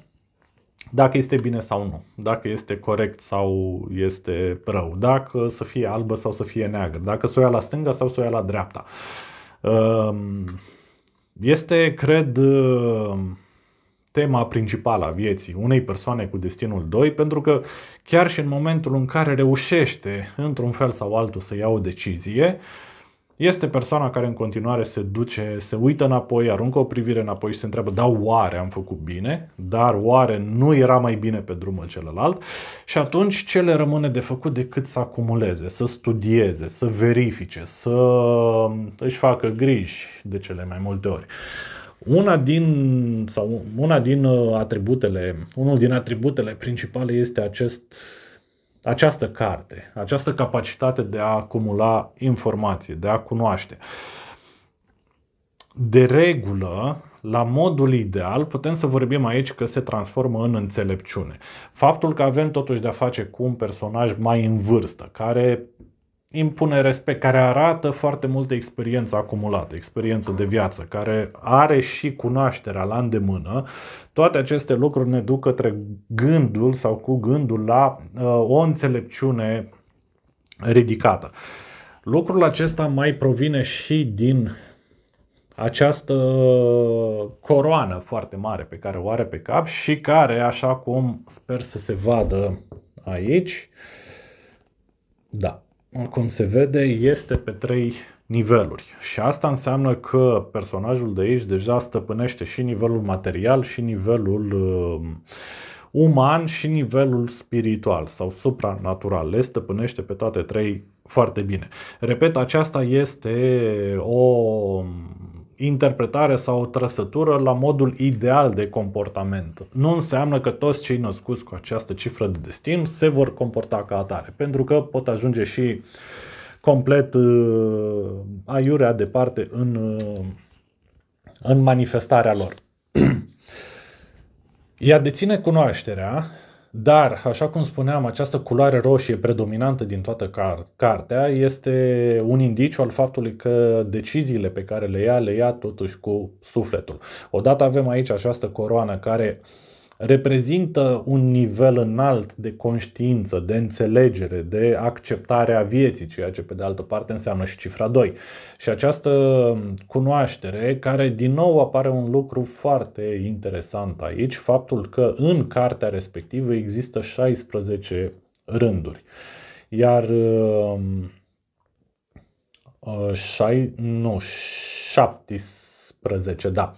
dacă este bine sau nu, dacă este corect sau este rău, dacă să fie albă sau să fie neagră, dacă să o ia la stânga sau să o ia la dreapta. Ehm, este, cred, uh, tema principală a vieții unei persoane cu destinul 2, pentru că chiar și în momentul în care reușește, într-un fel sau altul, să ia o decizie, uh, este persoana care în continuare se duce, se uită înapoi, aruncă o privire înapoi și se întreabă, da, oare am făcut bine, dar oare nu era mai bine pe drumul celălalt și atunci ce le rămâne de făcut decât să acumuleze, să studieze, să verifice, să își facă griji de cele mai multe ori. Una din, sau una din atributele, unul din atributele principale este acest această carte, această capacitate de a acumula informație, de a cunoaște. De regulă, la modul ideal, putem să vorbim aici că se transformă în înțelepciune. Faptul că avem totuși de-a face cu un personaj mai în vârstă, care impune respect, care arată foarte multă experiență acumulată, experiență de viață, care are și cunoașterea la îndemână, toate aceste lucruri ne duc către gândul sau cu gândul la uh, o înțelepciune ridicată. Lucrul acesta mai provine și din această coroană foarte mare pe care o are pe cap și care, așa cum sper să se vadă aici, da, cum se vede, este pe trei niveluri. Și asta înseamnă că personajul de aici deja stăpânește și nivelul material, și nivelul uh, uman, și nivelul spiritual sau supranatural. Le stăpânește pe toate trei foarte bine. Repet, aceasta este o interpretare sau o trăsătură la modul ideal de comportament. Nu înseamnă că toți cei născuți cu această cifră de destin se vor comporta ca atare, pentru că pot ajunge și complet uh, aiurea departe în, uh, în manifestarea lor. [CLEARS THROAT] Ea deține cunoașterea, dar, așa cum spuneam, această culoare roșie predominantă din toată car- cartea este un indiciu al faptului că deciziile pe care le ia, le ia totuși cu sufletul. Odată avem aici această coroană care uh, reprezintă un nivel înalt de conștiință, de înțelegere, de acceptare a vieții, ceea ce pe de altă parte înseamnă și cifra 2. Și această cunoaștere, care din nou apare un lucru foarte interesant aici, faptul că în cartea respectivă există 16 rânduri. Iar um, uh, șai, nu, 17, da.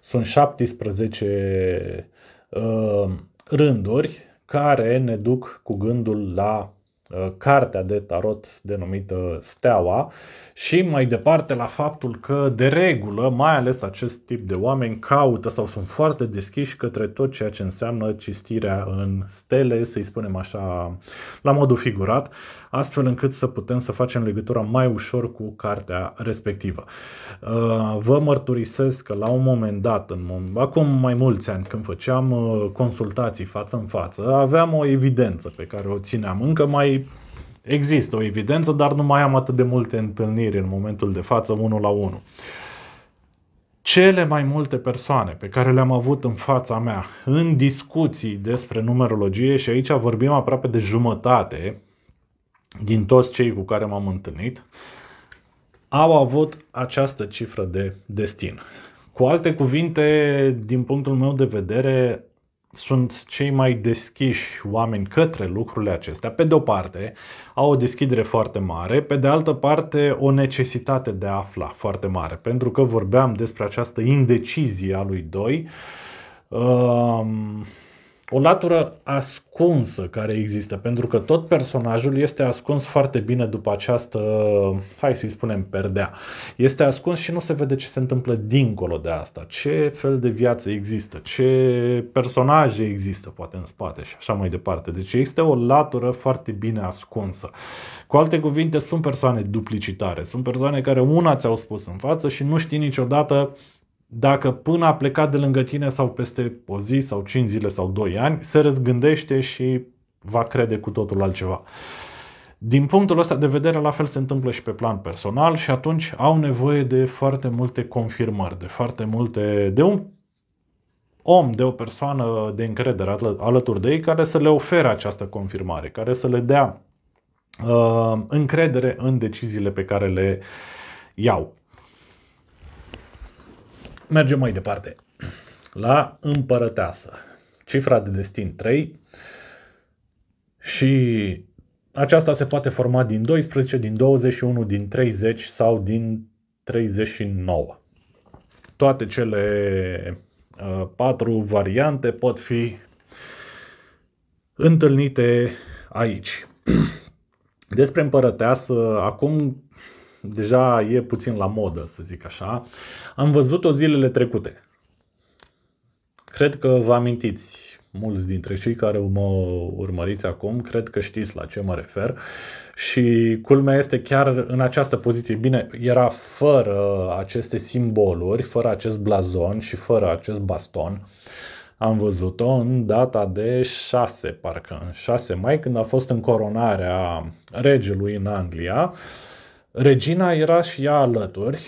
Sunt 17 Uh, rânduri care ne duc cu gândul la uh, cartea de tarot denumită Steaua, și mai departe la faptul că de regulă, mai ales acest tip de oameni caută sau sunt foarte deschiși către tot ceea ce înseamnă cistirea în stele, să-i spunem așa, la modul figurat, astfel încât să putem să facem legătura mai ușor cu cartea respectivă. Uh, vă mărturisesc că la un moment dat, în, acum mai mulți ani, când făceam uh, consultații față în față, aveam o evidență pe care o țineam încă mai Există o evidență, dar nu mai am atât de multe întâlniri în momentul de față, unul la unul. Cele mai multe persoane pe care le-am avut în fața mea în discuții despre numerologie și aici vorbim aproape de jumătate din toți cei cu care m-am întâlnit, au avut această cifră de destin. Cu alte cuvinte, din punctul meu de vedere, sunt cei mai deschiși oameni către lucrurile acestea. Pe de o parte, au o deschidere foarte mare, pe de altă parte, o necesitate de a afla foarte mare, pentru că vorbeam despre această indecizie a lui Doi o latură ascunsă care există, pentru că tot personajul este ascuns foarte bine după această, hai să-i spunem, perdea. Este ascuns și nu se vede ce se întâmplă dincolo de asta, ce fel de viață există, ce personaje există poate în spate și așa mai departe. Deci este o latură foarte bine ascunsă. Cu alte cuvinte, sunt persoane duplicitare, sunt persoane care una ți-au spus în față și nu știi niciodată dacă până a plecat de lângă tine sau peste o zi sau 5 zile sau 2 ani, se răzgândește și va crede cu totul altceva. Din punctul ăsta de vedere, la fel se întâmplă și pe plan personal și atunci au nevoie de foarte multe confirmări, de foarte multe, de un om, de o persoană de încredere alături de ei care să le ofere această confirmare, care să le dea uh, încredere în deciziile pe care le iau. Mergem mai departe. La împărăteasă. Cifra de destin 3. Și aceasta se poate forma din 12, din 21, din 30 sau din 39. Toate cele uh, patru variante pot fi întâlnite aici. [CLEARS THROAT] Despre împărăteasă, acum deja e puțin la modă, să zic așa. Am văzut-o zilele trecute. Cred că vă amintiți mulți dintre cei care mă urmăriți acum, cred că știți la ce mă refer. Și culmea este chiar în această poziție. Bine, era fără aceste simboluri, fără acest blazon și fără acest baston. Am văzut-o în data de 6, parcă în 6 mai, când a fost încoronarea regelui în Anglia. Uh, Regina era și ea alături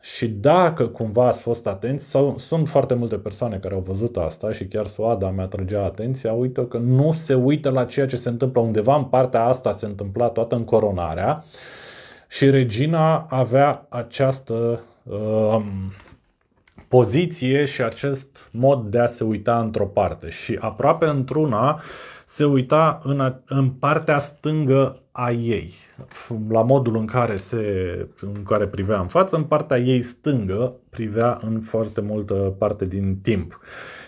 și dacă cumva ați fost atenți, sau sunt foarte multe persoane care au văzut asta și chiar Soada mi-a trăgea atenția, uite că nu se uită la ceea ce se întâmplă undeva în partea asta se întâmpla toată încoronarea și regina avea această um, poziție și acest mod de a se uita într-o parte și aproape într-una se uita în, a, în partea stângă a ei, la modul în care, se, în care privea în față, în partea ei stângă privea în foarte multă parte din timp.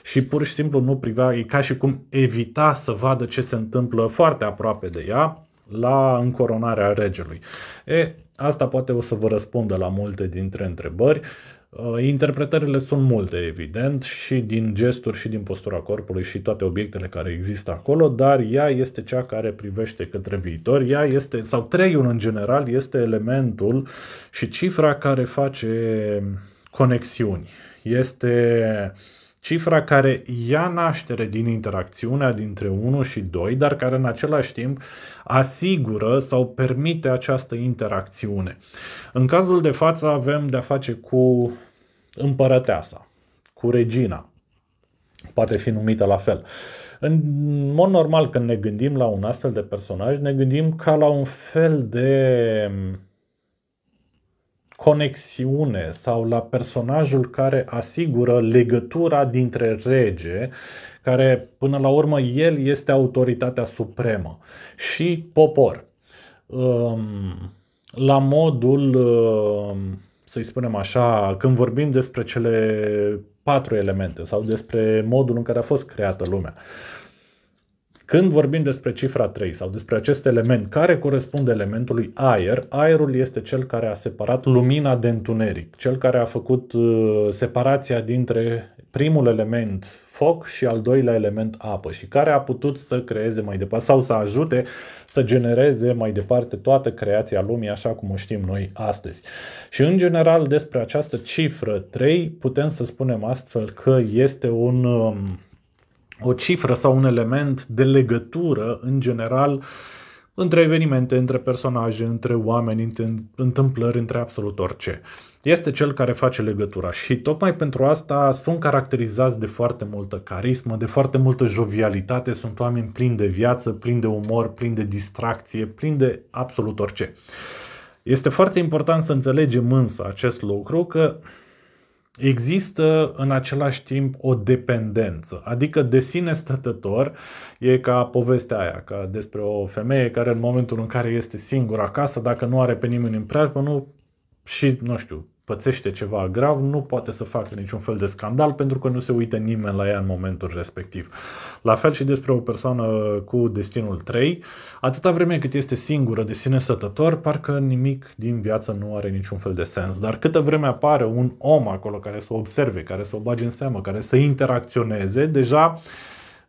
Și pur și simplu nu privea, e ca și cum evita să vadă ce se întâmplă foarte aproape de ea la încoronarea regelui. E, asta poate o să vă răspundă la multe dintre întrebări. Uh, Uh, interpretările sunt multe, evident, și din gesturi, și din postura corpului, și toate obiectele care există acolo, dar ea este cea care privește către viitor. Ea este, sau treiul în general, este elementul și cifra care face conexiuni. Este uh, cifra care ia naștere din interacțiunea dintre 1 și 2, dar care în același timp asigură sau permite această interacțiune. În cazul de față avem de-a face cu împărăteasa, cu regina, poate fi numită la fel. În mod normal, când ne gândim la un astfel de personaj, ne gândim ca la un fel de conexiune sau la personajul care asigură legătura dintre rege, care până la urmă el este autoritatea supremă, și popor. Ehm, la modul, ehm, să-i spunem așa, când vorbim despre cele patru elemente sau despre modul în care a fost creată lumea. Când vorbim despre cifra 3 sau despre acest element care corespunde elementului aer, aerul este cel care a separat lumina de întuneric, cel care a făcut uh, separația dintre primul element foc și al doilea element apă și care a putut să creeze mai departe sau să ajute să genereze mai departe toată creația lumii așa cum o știm noi astăzi. Și în general despre această cifră 3 putem să spunem astfel că este un um, o cifră sau un element de legătură, în general, între evenimente, între personaje, între oameni, între întâmplări, între absolut orice. Este cel care face legătura și tocmai pentru asta sunt caracterizați de foarte multă carismă, de foarte multă jovialitate, sunt oameni plini de viață, plini de umor, plini de distracție, plini de absolut orice. Este foarte important să înțelegem însă acest lucru că există în același timp o dependență, adică de sine stătător e ca povestea aia, ca despre o femeie care în momentul în care este singură acasă, dacă nu are pe nimeni în preajmă, nu și, nu știu, pățește ceva grav, nu poate să facă niciun fel de scandal pentru că nu se uită nimeni la ea în momentul respectiv. La fel și despre o persoană cu destinul 3, atâta vreme cât este singură de sine stătător, parcă nimic din viață nu are niciun fel de sens. Dar câtă vreme apare un om acolo care să o observe, care să o bage în seamă, care să interacționeze, deja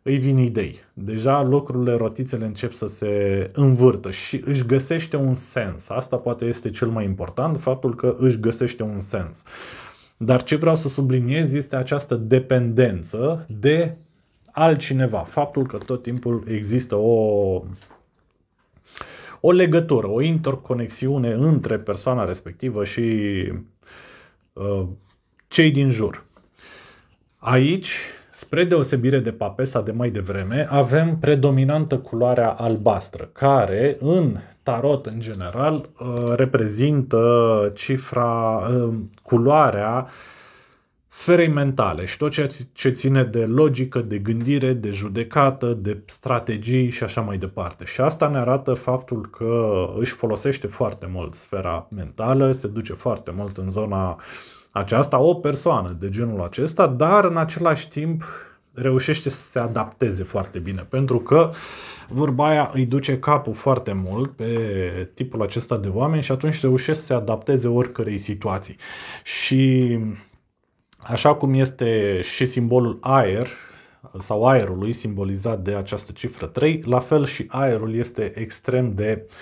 îi vin idei. Deja lucrurile, rotițele încep să se învârtă și își găsește un sens. Asta poate este cel mai important, faptul că își găsește un sens. Dar ce vreau să subliniez este această dependență de altcineva. Faptul că tot timpul există o o legătură, o interconexiune între persoana respectivă și uh, cei din jur. Aici Spre deosebire de papesa de mai devreme, avem predominantă culoarea albastră, care în tarot în general uh, reprezintă cifra, uh, culoarea sferei mentale și tot ceea ce ține de logică, de gândire, de judecată, de strategii și așa mai departe. Și asta ne arată faptul că își folosește foarte mult sfera mentală, se duce foarte mult în zona uh, aceasta o persoană de genul acesta, dar în același timp reușește să se adapteze foarte bine, pentru că vorba aia îi duce capul foarte mult pe tipul acesta de oameni și atunci reușește să se adapteze oricărei situații. Și așa cum este și simbolul aer, sau aerului simbolizat de această cifră 3, la fel și aerul este extrem de uh,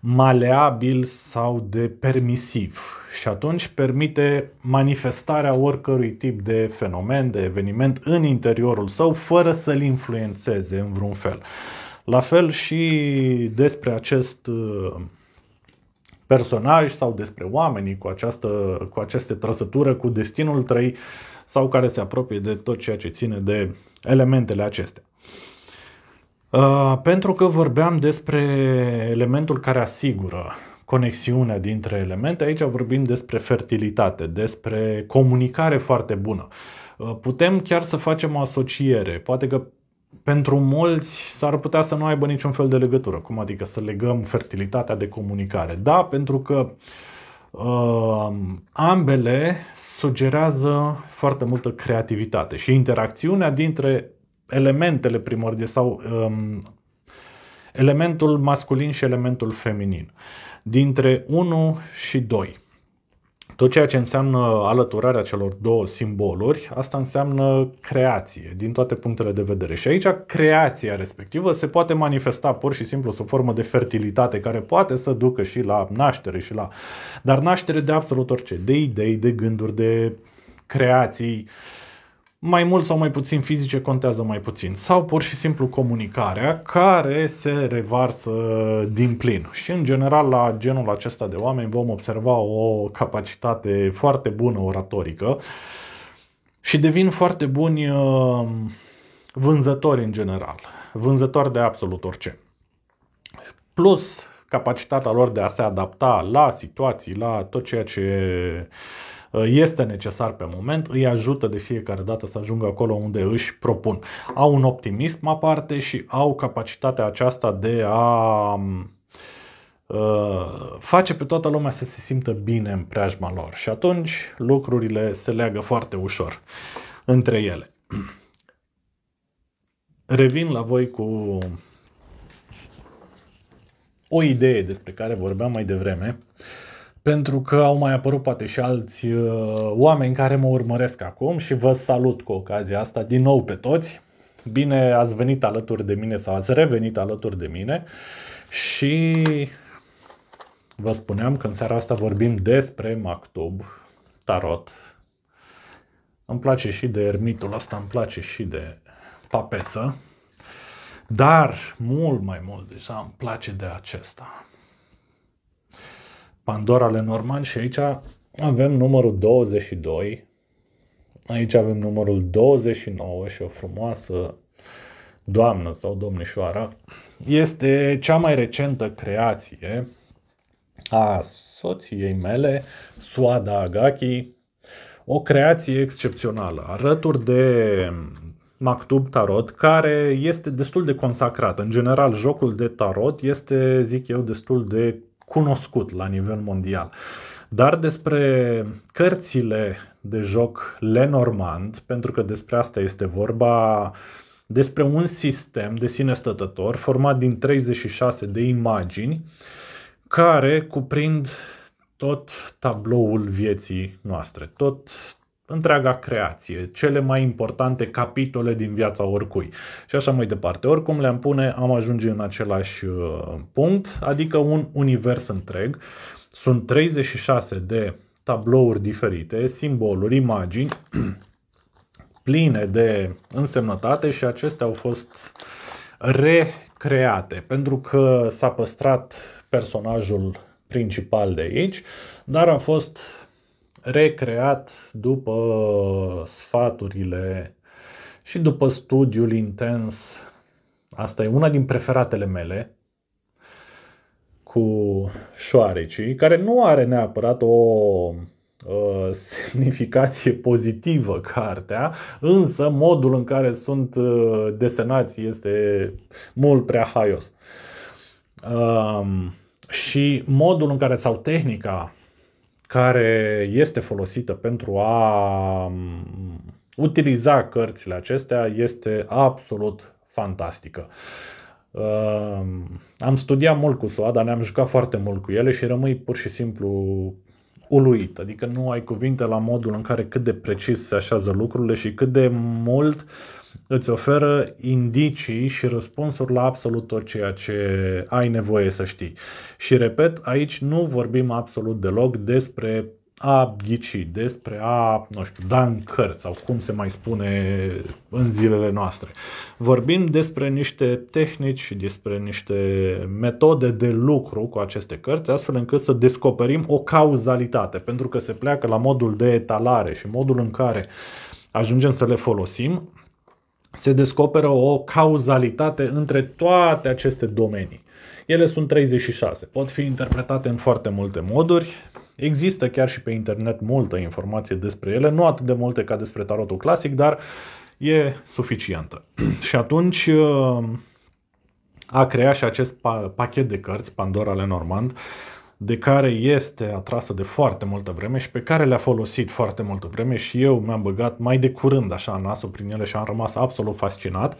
maleabil sau de permisiv și atunci permite manifestarea oricărui tip de fenomen, de eveniment în interiorul său fără să-l influențeze în vreun fel. La fel și despre acest uh, personaj sau despre oamenii cu, această, cu aceste trăsătură, cu destinul trăi sau care se apropie de tot ceea ce ține de elementele acestea. Uh, pentru că vorbeam despre elementul care asigură conexiunea dintre elemente, aici vorbim despre fertilitate, despre comunicare foarte bună. Uh, putem chiar să facem o asociere. Poate că pentru mulți s-ar putea să nu aibă niciun fel de legătură. Cum adică să legăm fertilitatea de comunicare? Da, pentru că uh, ambele sugerează foarte multă creativitate și interacțiunea dintre elementele primordiale sau um, elementul masculin și elementul feminin, dintre 1 și 2. Tot ceea ce înseamnă alăturarea celor două simboluri, asta înseamnă creație din toate punctele de vedere. Și aici creația respectivă se poate manifesta pur și simplu sub formă de fertilitate care poate să ducă și la naștere și la dar naștere de absolut orice, de idei, de gânduri, de creații, uh, mai mult sau mai puțin fizice contează mai puțin sau pur și simplu comunicarea care se revarsă din plin și în general la genul acesta de oameni vom observa o capacitate foarte bună oratorică și devin foarte buni uh, vânzători în general, vânzători de absolut orice. Plus capacitatea lor de a se adapta la situații, la tot ceea ce Uh, este necesar pe moment, îi ajută de fiecare dată să ajungă acolo unde își propun. Au un optimism aparte și au capacitatea aceasta de a um, uh, face pe toată lumea să se simtă bine în preajma lor și atunci lucrurile se leagă foarte ușor între ele. [CLEARS THROAT] Revin la voi cu o idee despre care vorbeam mai devreme. Uh, pentru că au mai apărut poate și alți uh, oameni care mă urmăresc acum și vă salut cu ocazia asta din nou pe toți. Bine ați venit alături de mine sau ați revenit alături de mine și vă spuneam că în seara asta vorbim despre Mactub, Tarot. Îmi place și de ermitul ăsta, îmi place și de papesă, dar mult mai mult deja îmi place de acesta. Pandora Lenormand și aici avem numărul 22, aici avem numărul 29 și o frumoasă doamnă sau domnișoară. Este cea mai recentă creație a soției mele, Suada Agaki, o creație excepțională, alături de Mactub Tarot, care este destul de consacrat. În general, jocul de tarot este, zic eu, destul de cunoscut la nivel mondial. Dar despre cărțile de joc Lenormand, pentru că despre asta este vorba, despre un sistem de sine stătător format din 36 de imagini care cuprind tot tabloul vieții noastre, tot întreaga creație, cele mai importante capitole din viața oricui și așa mai departe. Oricum le-am pune, am ajunge în același uh, punct, adică un univers întreg. Sunt 36 de tablouri diferite, simboluri, imagini [CLEARS THROAT] pline de însemnătate și acestea au fost recreate pentru că s-a păstrat personajul principal de aici, dar a fost recreat după sfaturile și după studiul intens. Asta e una din preferatele mele cu șoarecii, care nu are neapărat o semnificație pozitivă cartea, însă modul în care sunt uh, desenați este mult prea haios. Um, și modul în care, sau tehnica care este folosită pentru a utiliza cărțile acestea este absolut fantastică. Am studiat mult cu SOA, dar ne-am jucat foarte mult cu ele și rămâi pur și simplu uluit. Adică nu ai cuvinte la modul în care cât de precis se așează lucrurile și cât de mult uh, îți oferă indicii și răspunsuri la absolut tot ceea ce ai nevoie să știi. Și repet, aici nu vorbim absolut deloc despre a ghici, despre a, nu știu, da în cărți sau cum se mai spune în zilele noastre. Vorbim despre niște tehnici, despre niște metode de lucru cu aceste cărți, astfel încât să descoperim o cauzalitate, pentru că se pleacă la modul de etalare și modul în care ajungem să le folosim se descoperă o cauzalitate între toate aceste domenii. Ele sunt 36, pot fi interpretate în foarte multe moduri, există chiar și pe internet multă informație despre ele, nu atât de multe ca despre tarotul clasic, dar e suficientă. [CLEARS THROAT] și atunci uh, a creat și acest pachet de cărți, Pandora Lenormand, de care este atrasă de foarte multă vreme și pe care le-a folosit foarte multă vreme și eu mi-am băgat mai de curând așa în nasul prin ele și am rămas absolut fascinat.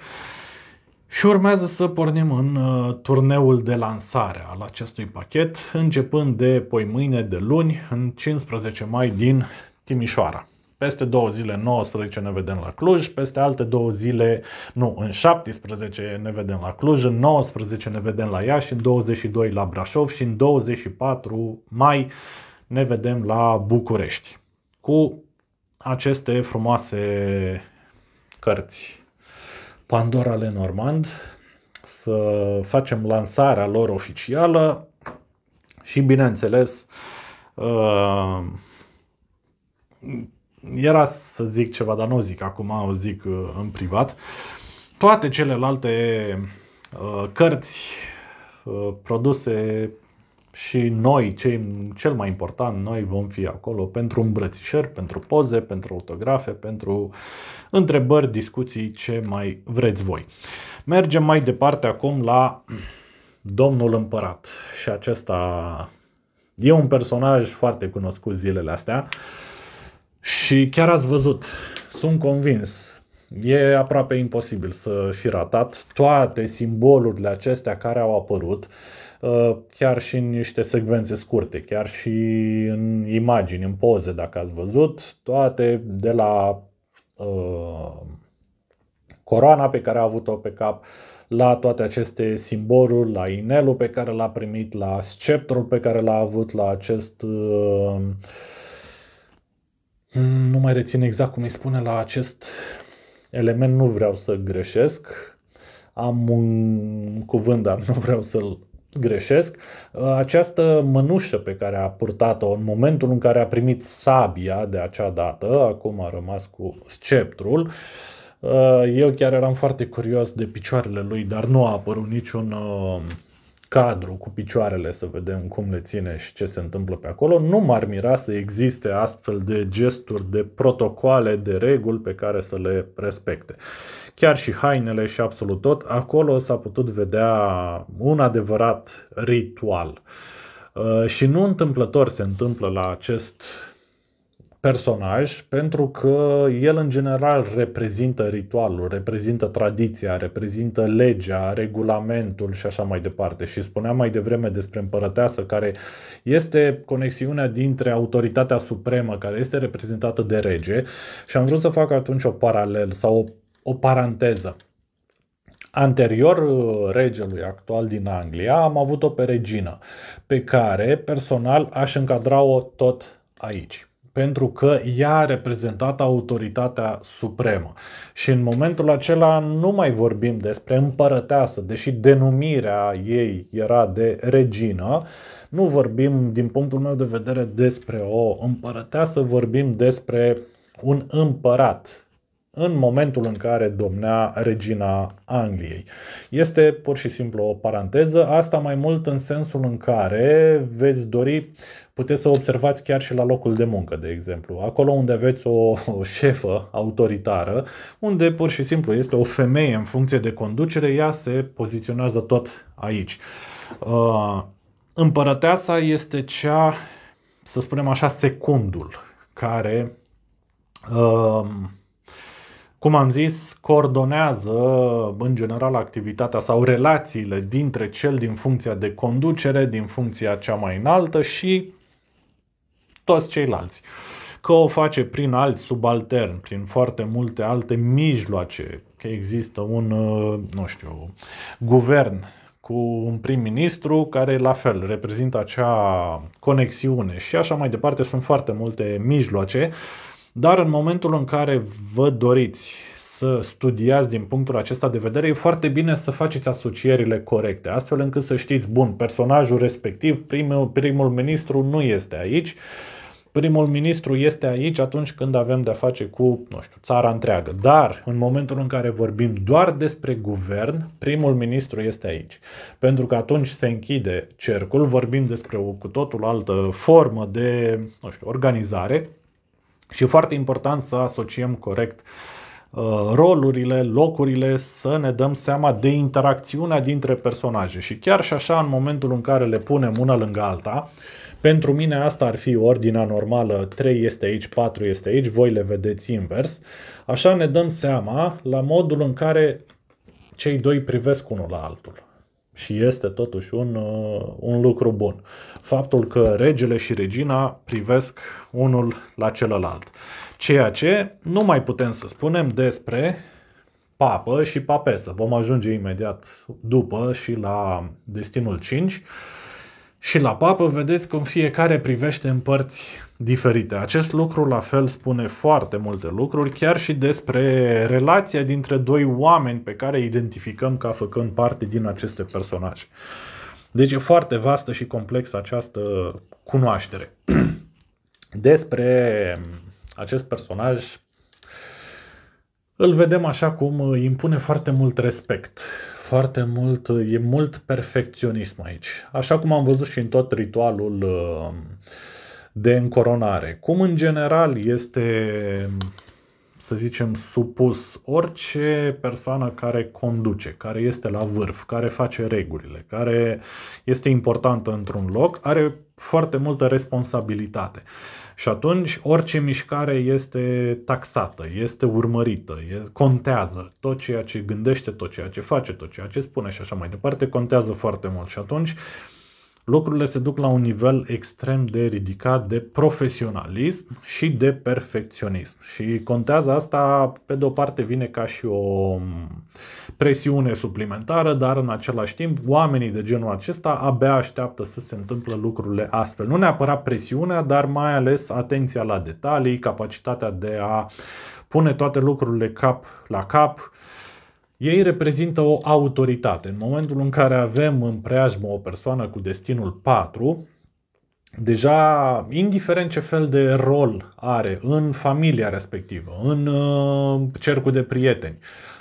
Și urmează să pornim în uh, turneul de lansare al acestui pachet, începând de poi mâine de luni, în 15 mai din Timișoara. Peste două zile, 19, ne vedem la Cluj, peste alte două zile, nu, în 17 ne vedem la Cluj, în 19 ne vedem la Iași, în 22 la Brașov și în 24 mai ne vedem la București. Cu aceste frumoase cărți Pandora Lenormand, să facem lansarea lor oficială și bineînțeles uh, era să zic ceva, dar nu o zic acum, o zic uh, în privat. Toate celelalte uh, cărți uh, produse și noi, cei, cel mai important, noi vom fi acolo pentru îmbrățișări, pentru poze, pentru autografe, pentru întrebări, discuții, ce mai vreți voi. Mergem mai departe acum la Domnul Împărat și acesta e un personaj foarte cunoscut zilele astea. Uh, și chiar ați văzut, sunt convins, e aproape imposibil să fi ratat toate simbolurile acestea care au apărut, uh, chiar și în niște secvențe scurte, chiar și în imagini, în poze, dacă ați văzut, toate de la uh, coroana pe care a avut-o pe cap, la toate aceste simboluri, la inelul pe care l-a primit, la sceptrul pe care l-a avut, la acest uh, nu mai rețin exact cum îi spune la acest element, nu vreau să greșesc. Am un cuvânt, dar nu vreau să-l greșesc. Această mănușă pe care a purtat-o în momentul în care a primit sabia de acea dată, acum a rămas cu sceptrul, eu chiar eram foarte curios de picioarele lui, dar nu a apărut niciun uh, cadru cu picioarele să vedem cum le ține și ce se întâmplă pe acolo, nu m-ar mira să existe astfel de gesturi, de protocoale, de reguli pe care să le respecte. Chiar și hainele și absolut tot, acolo s-a putut vedea un adevărat ritual. Uh, și nu întâmplător se întâmplă la acest personaj pentru că el în general reprezintă ritualul, reprezintă tradiția, reprezintă legea, regulamentul și așa mai departe. Și spuneam mai devreme despre împărăteasă care este conexiunea dintre autoritatea supremă care este reprezentată de rege și am vrut să fac atunci o paralel sau o, o paranteză. Anterior regelui actual din Anglia am avut-o pe regină, pe care personal aș încadra-o tot aici pentru că ea a reprezentat autoritatea supremă. Și în momentul acela nu mai vorbim despre împărăteasă, deși denumirea ei era de regină, nu vorbim din punctul meu de vedere despre o împărăteasă, vorbim despre un împărat în momentul în care domnea regina Angliei. Este pur și simplu o paranteză, asta mai mult în sensul în care veți dori puteți să observați chiar și la locul de muncă, de exemplu. Acolo unde aveți o, o șefă autoritară, unde pur și simplu este o femeie în funcție de conducere, ea se poziționează tot aici. Uh, împărăteasa este cea, să spunem așa, secundul care uh, cum am zis, coordonează în general activitatea sau relațiile dintre cel din funcția de conducere, din funcția cea mai înaltă și toți ceilalți. Că o face prin alți subaltern, prin foarte multe alte mijloace, că există un, uh, nu știu, guvern cu un prim-ministru care la fel reprezintă acea conexiune și așa mai departe sunt foarte multe mijloace, dar în momentul în care vă doriți să studiați din punctul acesta de vedere, e foarte bine să faceți asocierile corecte, astfel încât să știți, bun, personajul respectiv, primul, primul ministru nu este aici, primul ministru este aici atunci când avem de-a face cu, nu știu, țara întreagă. Dar, în momentul în care vorbim doar despre guvern, primul ministru este aici. Pentru că atunci se închide cercul, vorbim despre o cu totul altă formă de, nu știu, organizare și e foarte important să asociem corect uh, Uh, rolurile, locurile, să ne dăm seama de interacțiunea dintre personaje. Și chiar și așa, în momentul în care le punem una lângă alta, pentru mine asta ar fi ordinea normală, 3 este aici, 4 este aici, voi le vedeți invers. Așa ne dăm seama la modul în care cei doi privesc unul la altul. Și este totuși un, uh, un lucru bun. Faptul că regele și regina privesc unul la celălalt. Ceea ce nu mai putem să spunem despre papă și papesă. Vom ajunge imediat după și la destinul 5. Și la papă vedeți cum fiecare privește în părți diferite. Acest lucru la fel spune foarte multe lucruri, chiar și despre relația dintre doi oameni pe care identificăm ca făcând parte din aceste personaje. Deci e foarte vastă și complexă această cunoaștere. [CLEARS THROAT] Despre acest personaj îl vedem așa cum impune foarte mult respect, foarte mult, e mult perfecționism aici. Așa cum am văzut și în tot ritualul uh, de încoronare. Cum în general este, să zicem, supus orice persoană care conduce, care este la vârf, care face regulile, care este importantă într-un loc, are foarte multă responsabilitate. Și atunci orice mișcare este taxată, este urmărită, contează. Tot ceea ce gândește, tot ceea ce face, tot ceea ce spune și așa mai departe, contează foarte mult. Și atunci lucrurile se duc la un nivel extrem de ridicat de profesionalism și de perfecționism. Și contează asta, pe de o parte, vine ca și o presiune suplimentară, dar în același timp oamenii de genul acesta abia așteaptă să se întâmple lucrurile astfel. Nu neapărat presiunea, dar mai ales atenția la detalii, capacitatea de a pune toate lucrurile cap la cap, ei reprezintă o autoritate. În momentul în care avem în preajmă o persoană cu destinul 4, deja, indiferent ce fel de rol are în familia respectivă, în uh, cercul de prieteni,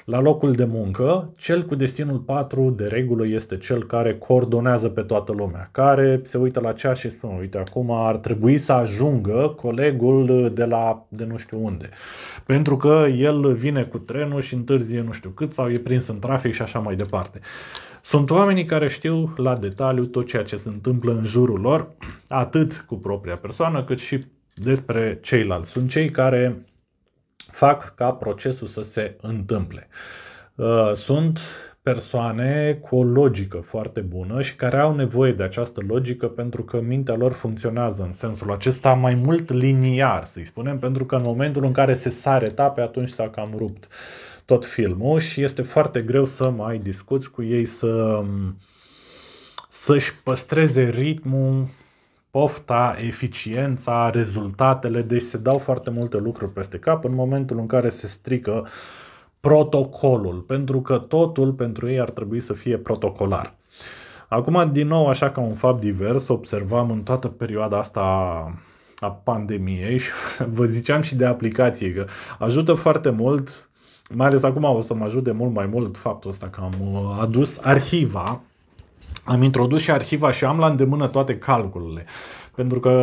la locul de muncă, cel cu destinul 4 de regulă este cel care coordonează pe toată lumea, care se uită la ceas și spune, uite, acum ar trebui să ajungă colegul de la de nu știu unde. Pentru că el vine cu trenul și întârzie nu știu cât sau e prins în trafic și așa mai departe. Sunt oamenii care știu la detaliu tot ceea ce se întâmplă în jurul lor, atât cu propria persoană, cât și despre ceilalți. Sunt cei care fac ca procesul să se întâmple. Uh, sunt persoane cu o logică foarte bună și care au nevoie de această logică pentru că mintea lor funcționează în sensul acesta mai mult liniar, să-i spunem, pentru că în momentul în care se sare etape, atunci s-a cam rupt tot filmul și este foarte greu să mai discuți cu ei, să, să-și păstreze ritmul pofta, eficiența, rezultatele, deci se dau foarte multe lucruri peste cap în momentul în care se strică protocolul, pentru că totul pentru ei ar trebui să fie protocolar. Acum, din nou, așa ca un fapt divers, observam în toată perioada asta a pandemiei și [LAUGHS] vă ziceam și de aplicație, că ajută foarte mult, mai ales acum o să mă ajute mult mai mult faptul ăsta că am uh, adus arhiva am introdus și arhiva și am la îndemână toate calculele. Pentru că,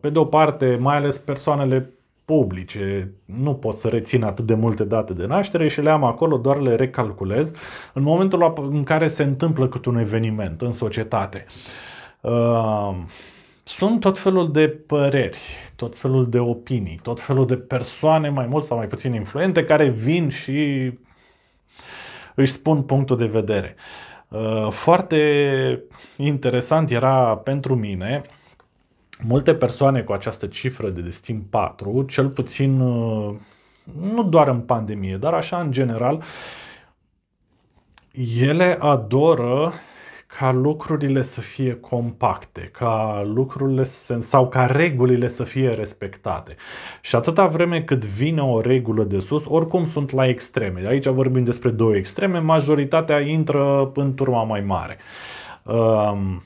pe de o parte, mai ales persoanele publice nu pot să rețin atât de multe date de naștere și le am acolo, doar le recalculez în momentul în care se întâmplă cât un eveniment în societate. Sunt tot felul de păreri, tot felul de opinii, tot felul de persoane mai mult sau mai puțin influente care vin și își spun punctul de vedere. Uh, Uh, foarte interesant era pentru mine multe persoane cu această cifră de destin 4, cel puțin uh, nu doar în pandemie, dar așa în general, ele adoră ca lucrurile să fie compacte, ca lucrurile să sau ca regulile să fie respectate. Și atâta vreme cât vine o regulă de sus, oricum sunt la extreme. Aici vorbim despre două extreme, majoritatea intră în turma mai mare. Um,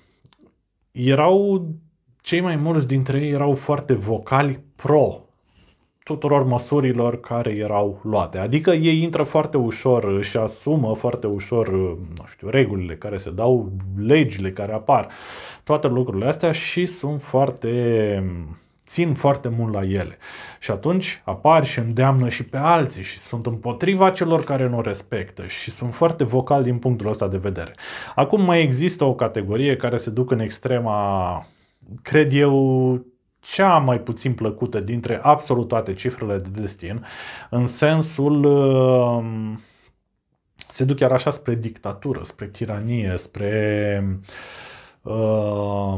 erau cei mai mulți dintre ei erau foarte vocali pro tuturor măsurilor care erau luate. Adică ei intră foarte ușor, își asumă foarte ușor, nu știu, regulile care se dau, legile care apar, toate lucrurile astea și sunt foarte țin foarte mult la ele. Și atunci apar și îndeamnă și pe alții și sunt împotriva celor care nu respectă și sunt foarte vocal din punctul ăsta de vedere. Acum mai există o categorie care se duc în extrema, cred eu, cea mai puțin plăcută dintre absolut toate cifrele de destin, în sensul um, se duc chiar așa spre dictatură, spre tiranie, spre uh,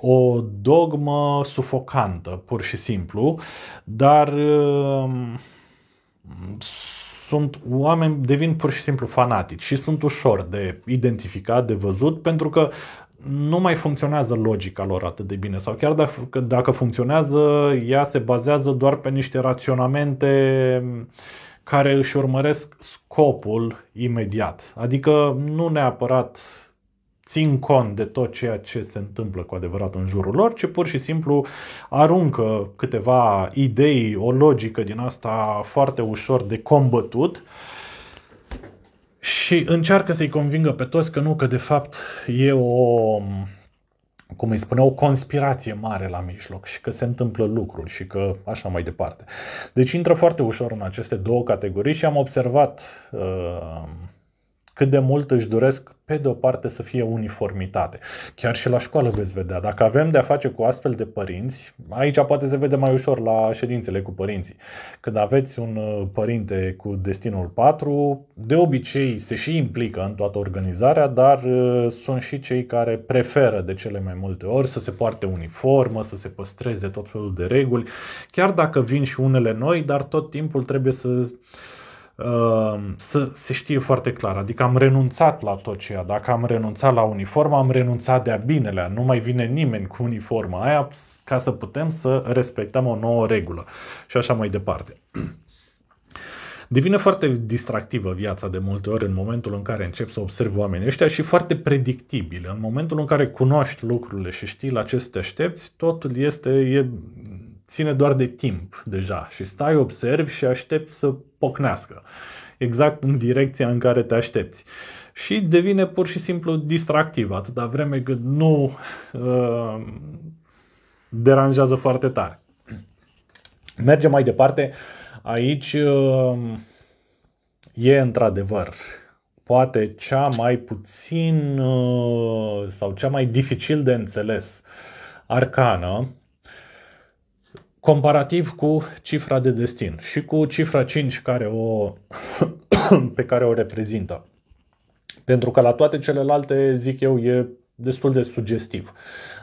o dogmă sufocantă, pur și simplu, dar uh, sunt oameni, devin pur și simplu fanatici și sunt ușor de identificat, de văzut, pentru că nu mai funcționează logica lor atât de bine sau chiar dacă, dacă funcționează, ea se bazează doar pe niște raționamente care își urmăresc scopul imediat. Adică nu neapărat țin cont de tot ceea ce se întâmplă cu adevărat în jurul lor, ci pur și simplu aruncă câteva idei, o logică din asta foarte ușor de combătut uh, și încearcă să-i convingă pe toți că nu, că de fapt e o, cum îi spunea, o conspirație mare la mijloc și că se întâmplă lucruri și că așa mai departe. Deci intră foarte ușor în aceste două categorii și am observat uh, cât de mult își doresc pe de o parte să fie uniformitate. Chiar și la școală veți vedea. Dacă avem de a face cu astfel de părinți, aici poate se vede mai ușor la ședințele cu părinții. Când aveți un uh, părinte cu destinul 4, de obicei se și implică în toată organizarea, dar uh, sunt și cei care preferă de cele mai multe ori să se poarte uniformă, să se păstreze tot felul de reguli, chiar dacă vin și unele noi, dar tot timpul trebuie să Ehm, să se știe foarte clar. Adică am renunțat la tot ceea. Dacă am renunțat la uniformă, am renunțat de-a binelea. Nu mai vine nimeni cu uniforma aia ca să putem să respectăm o nouă regulă. Și așa mai departe. [CLEARS THROAT] Devine foarte distractivă viața de multe ori în momentul în care încep să observi oamenii ăștia și foarte predictibilă. În momentul în care cunoști lucrurile și știi la ce să te aștepți, totul este, e, ține doar de timp deja și stai, observi și aștepți să pocnească exact în direcția în care te aștepți. Și devine pur și simplu distractiv atâta vreme cât nu uh, deranjează foarte tare. Mergem mai departe. Aici uh, e într-adevăr poate cea mai puțin uh, sau cea mai dificil de înțeles arcană comparativ cu cifra de destin și cu cifra 5 care o, [COUGHS] pe care o reprezintă. Pentru că la toate celelalte, zic eu, e destul de sugestiv,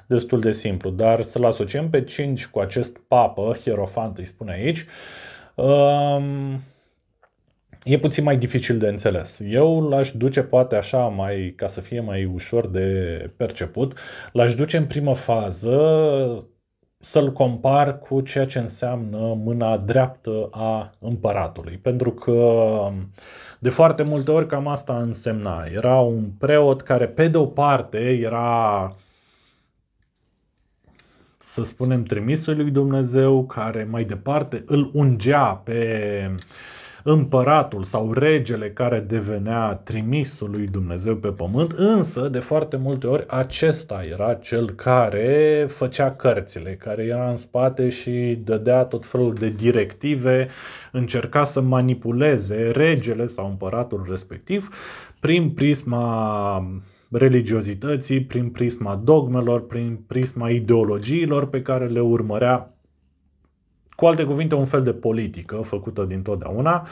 destul de simplu, dar să-l asociem pe 5 cu acest papă, Hierofant îi spune aici, um, e puțin mai dificil de înțeles. Eu l-aș duce poate așa, mai, ca să fie mai ușor de perceput, l-aș duce în primă fază să-l compar cu ceea ce înseamnă mâna dreaptă a împăratului. Pentru că um, de foarte multe ori cam asta însemna. Era un preot care pe de o parte era să spunem trimisul lui Dumnezeu care mai departe îl ungea pe uh, împăratul sau regele care devenea trimisul lui Dumnezeu pe pământ, însă de foarte multe ori acesta era cel care făcea cărțile, care era în spate și dădea tot felul de directive, încerca să manipuleze regele sau împăratul respectiv prin prisma religiozității, prin prisma dogmelor, prin prisma ideologiilor pe care le urmărea cu alte cuvinte, un fel de politică făcută din totdeauna,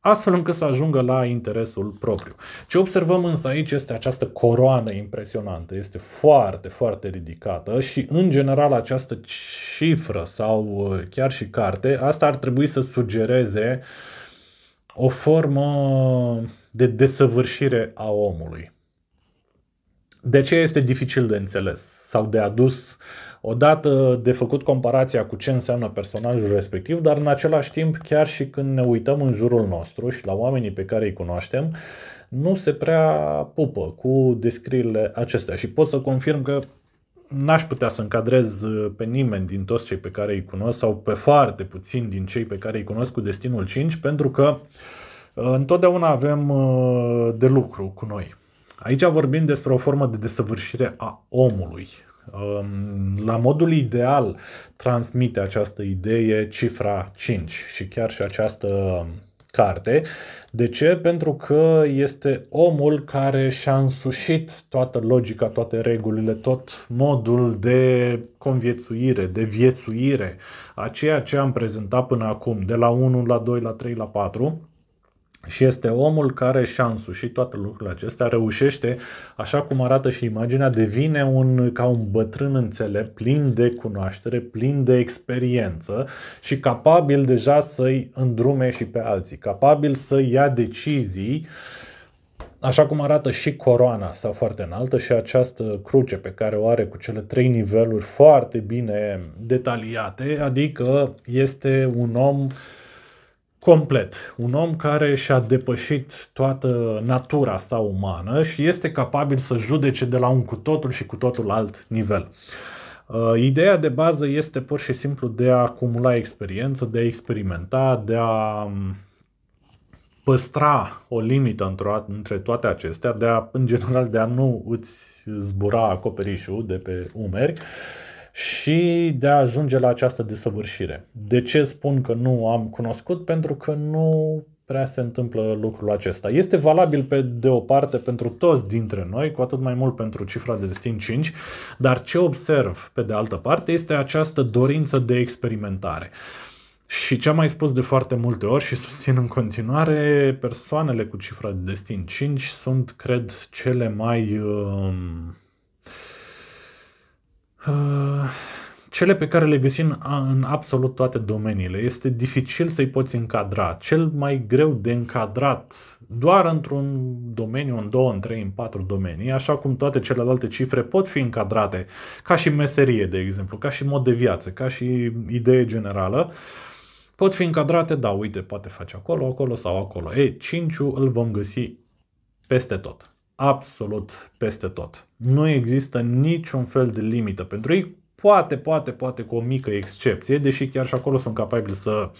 astfel încât să ajungă la interesul propriu. Ce observăm însă aici este această coroană impresionantă, este foarte, foarte ridicată și în general această cifră sau uh, chiar și carte, asta ar trebui să sugereze o formă de desăvârșire a omului. De ce este dificil de înțeles sau de adus Odată de făcut comparația cu ce înseamnă personajul respectiv, dar în același timp, chiar și când ne uităm în jurul nostru și la oamenii pe care îi cunoaștem, nu se prea pupă cu descrierile acestea și pot să confirm că n-aș putea să încadrez pe nimeni din toți cei pe care îi cunosc sau pe foarte puțin din cei pe care îi cunosc cu Destinul 5 pentru că uh, întotdeauna avem uh, de lucru cu noi. Aici vorbim despre o formă de desăvârșire a omului, Um, la modul ideal transmite această idee cifra 5 și chiar și această carte. De ce? Pentru că este omul care și-a însușit toată logica, toate regulile, tot modul de conviețuire, de viețuire, a ceea ce am prezentat până acum, de la 1 la 2 la 3 la 4 și este omul care și toate lucrurile acestea, reușește, așa cum arată și imaginea, devine un, ca un bătrân înțelept, plin de cunoaștere, plin de experiență și capabil deja să-i îndrume și pe alții, capabil să ia decizii Așa cum arată și coroana sa foarte înaltă și această cruce pe care o are cu cele trei niveluri foarte bine detaliate, adică este un om uh, complet. Un om care și-a depășit toată natura sa umană și este capabil să judece de la un cu totul și cu totul alt nivel. Uh, ideea de bază este pur și simplu de a acumula experiență, de a experimenta, de a um, păstra o limită între toate acestea, de a, în general de a nu îți zbura acoperișul de pe umeri, uh, și de a ajunge la această desăvârșire. De ce spun că nu am cunoscut? Pentru că nu prea se întâmplă lucrul acesta. Este valabil pe de o parte pentru toți dintre noi, cu atât mai mult pentru cifra de destin 5, dar ce observ pe de altă parte este această dorință de experimentare. Și ce am mai spus de foarte multe ori și susțin în continuare, persoanele cu cifra de destin 5 sunt, cred, cele mai uh, Uh, cele pe care le găsim în absolut toate domeniile. Este dificil să-i poți încadra. Cel mai greu de încadrat doar într-un domeniu, în două, în trei, în patru domenii, așa cum toate celelalte cifre pot fi încadrate, ca și meserie, de exemplu, ca și mod de viață, ca și idee generală, pot fi încadrate, da, uite, poate face acolo, acolo sau acolo. Ei, cinciul îl vom găsi peste tot absolut peste tot. Nu există niciun fel de limită pentru ei, poate, poate, poate cu o mică excepție, deși chiar și acolo sunt capabili să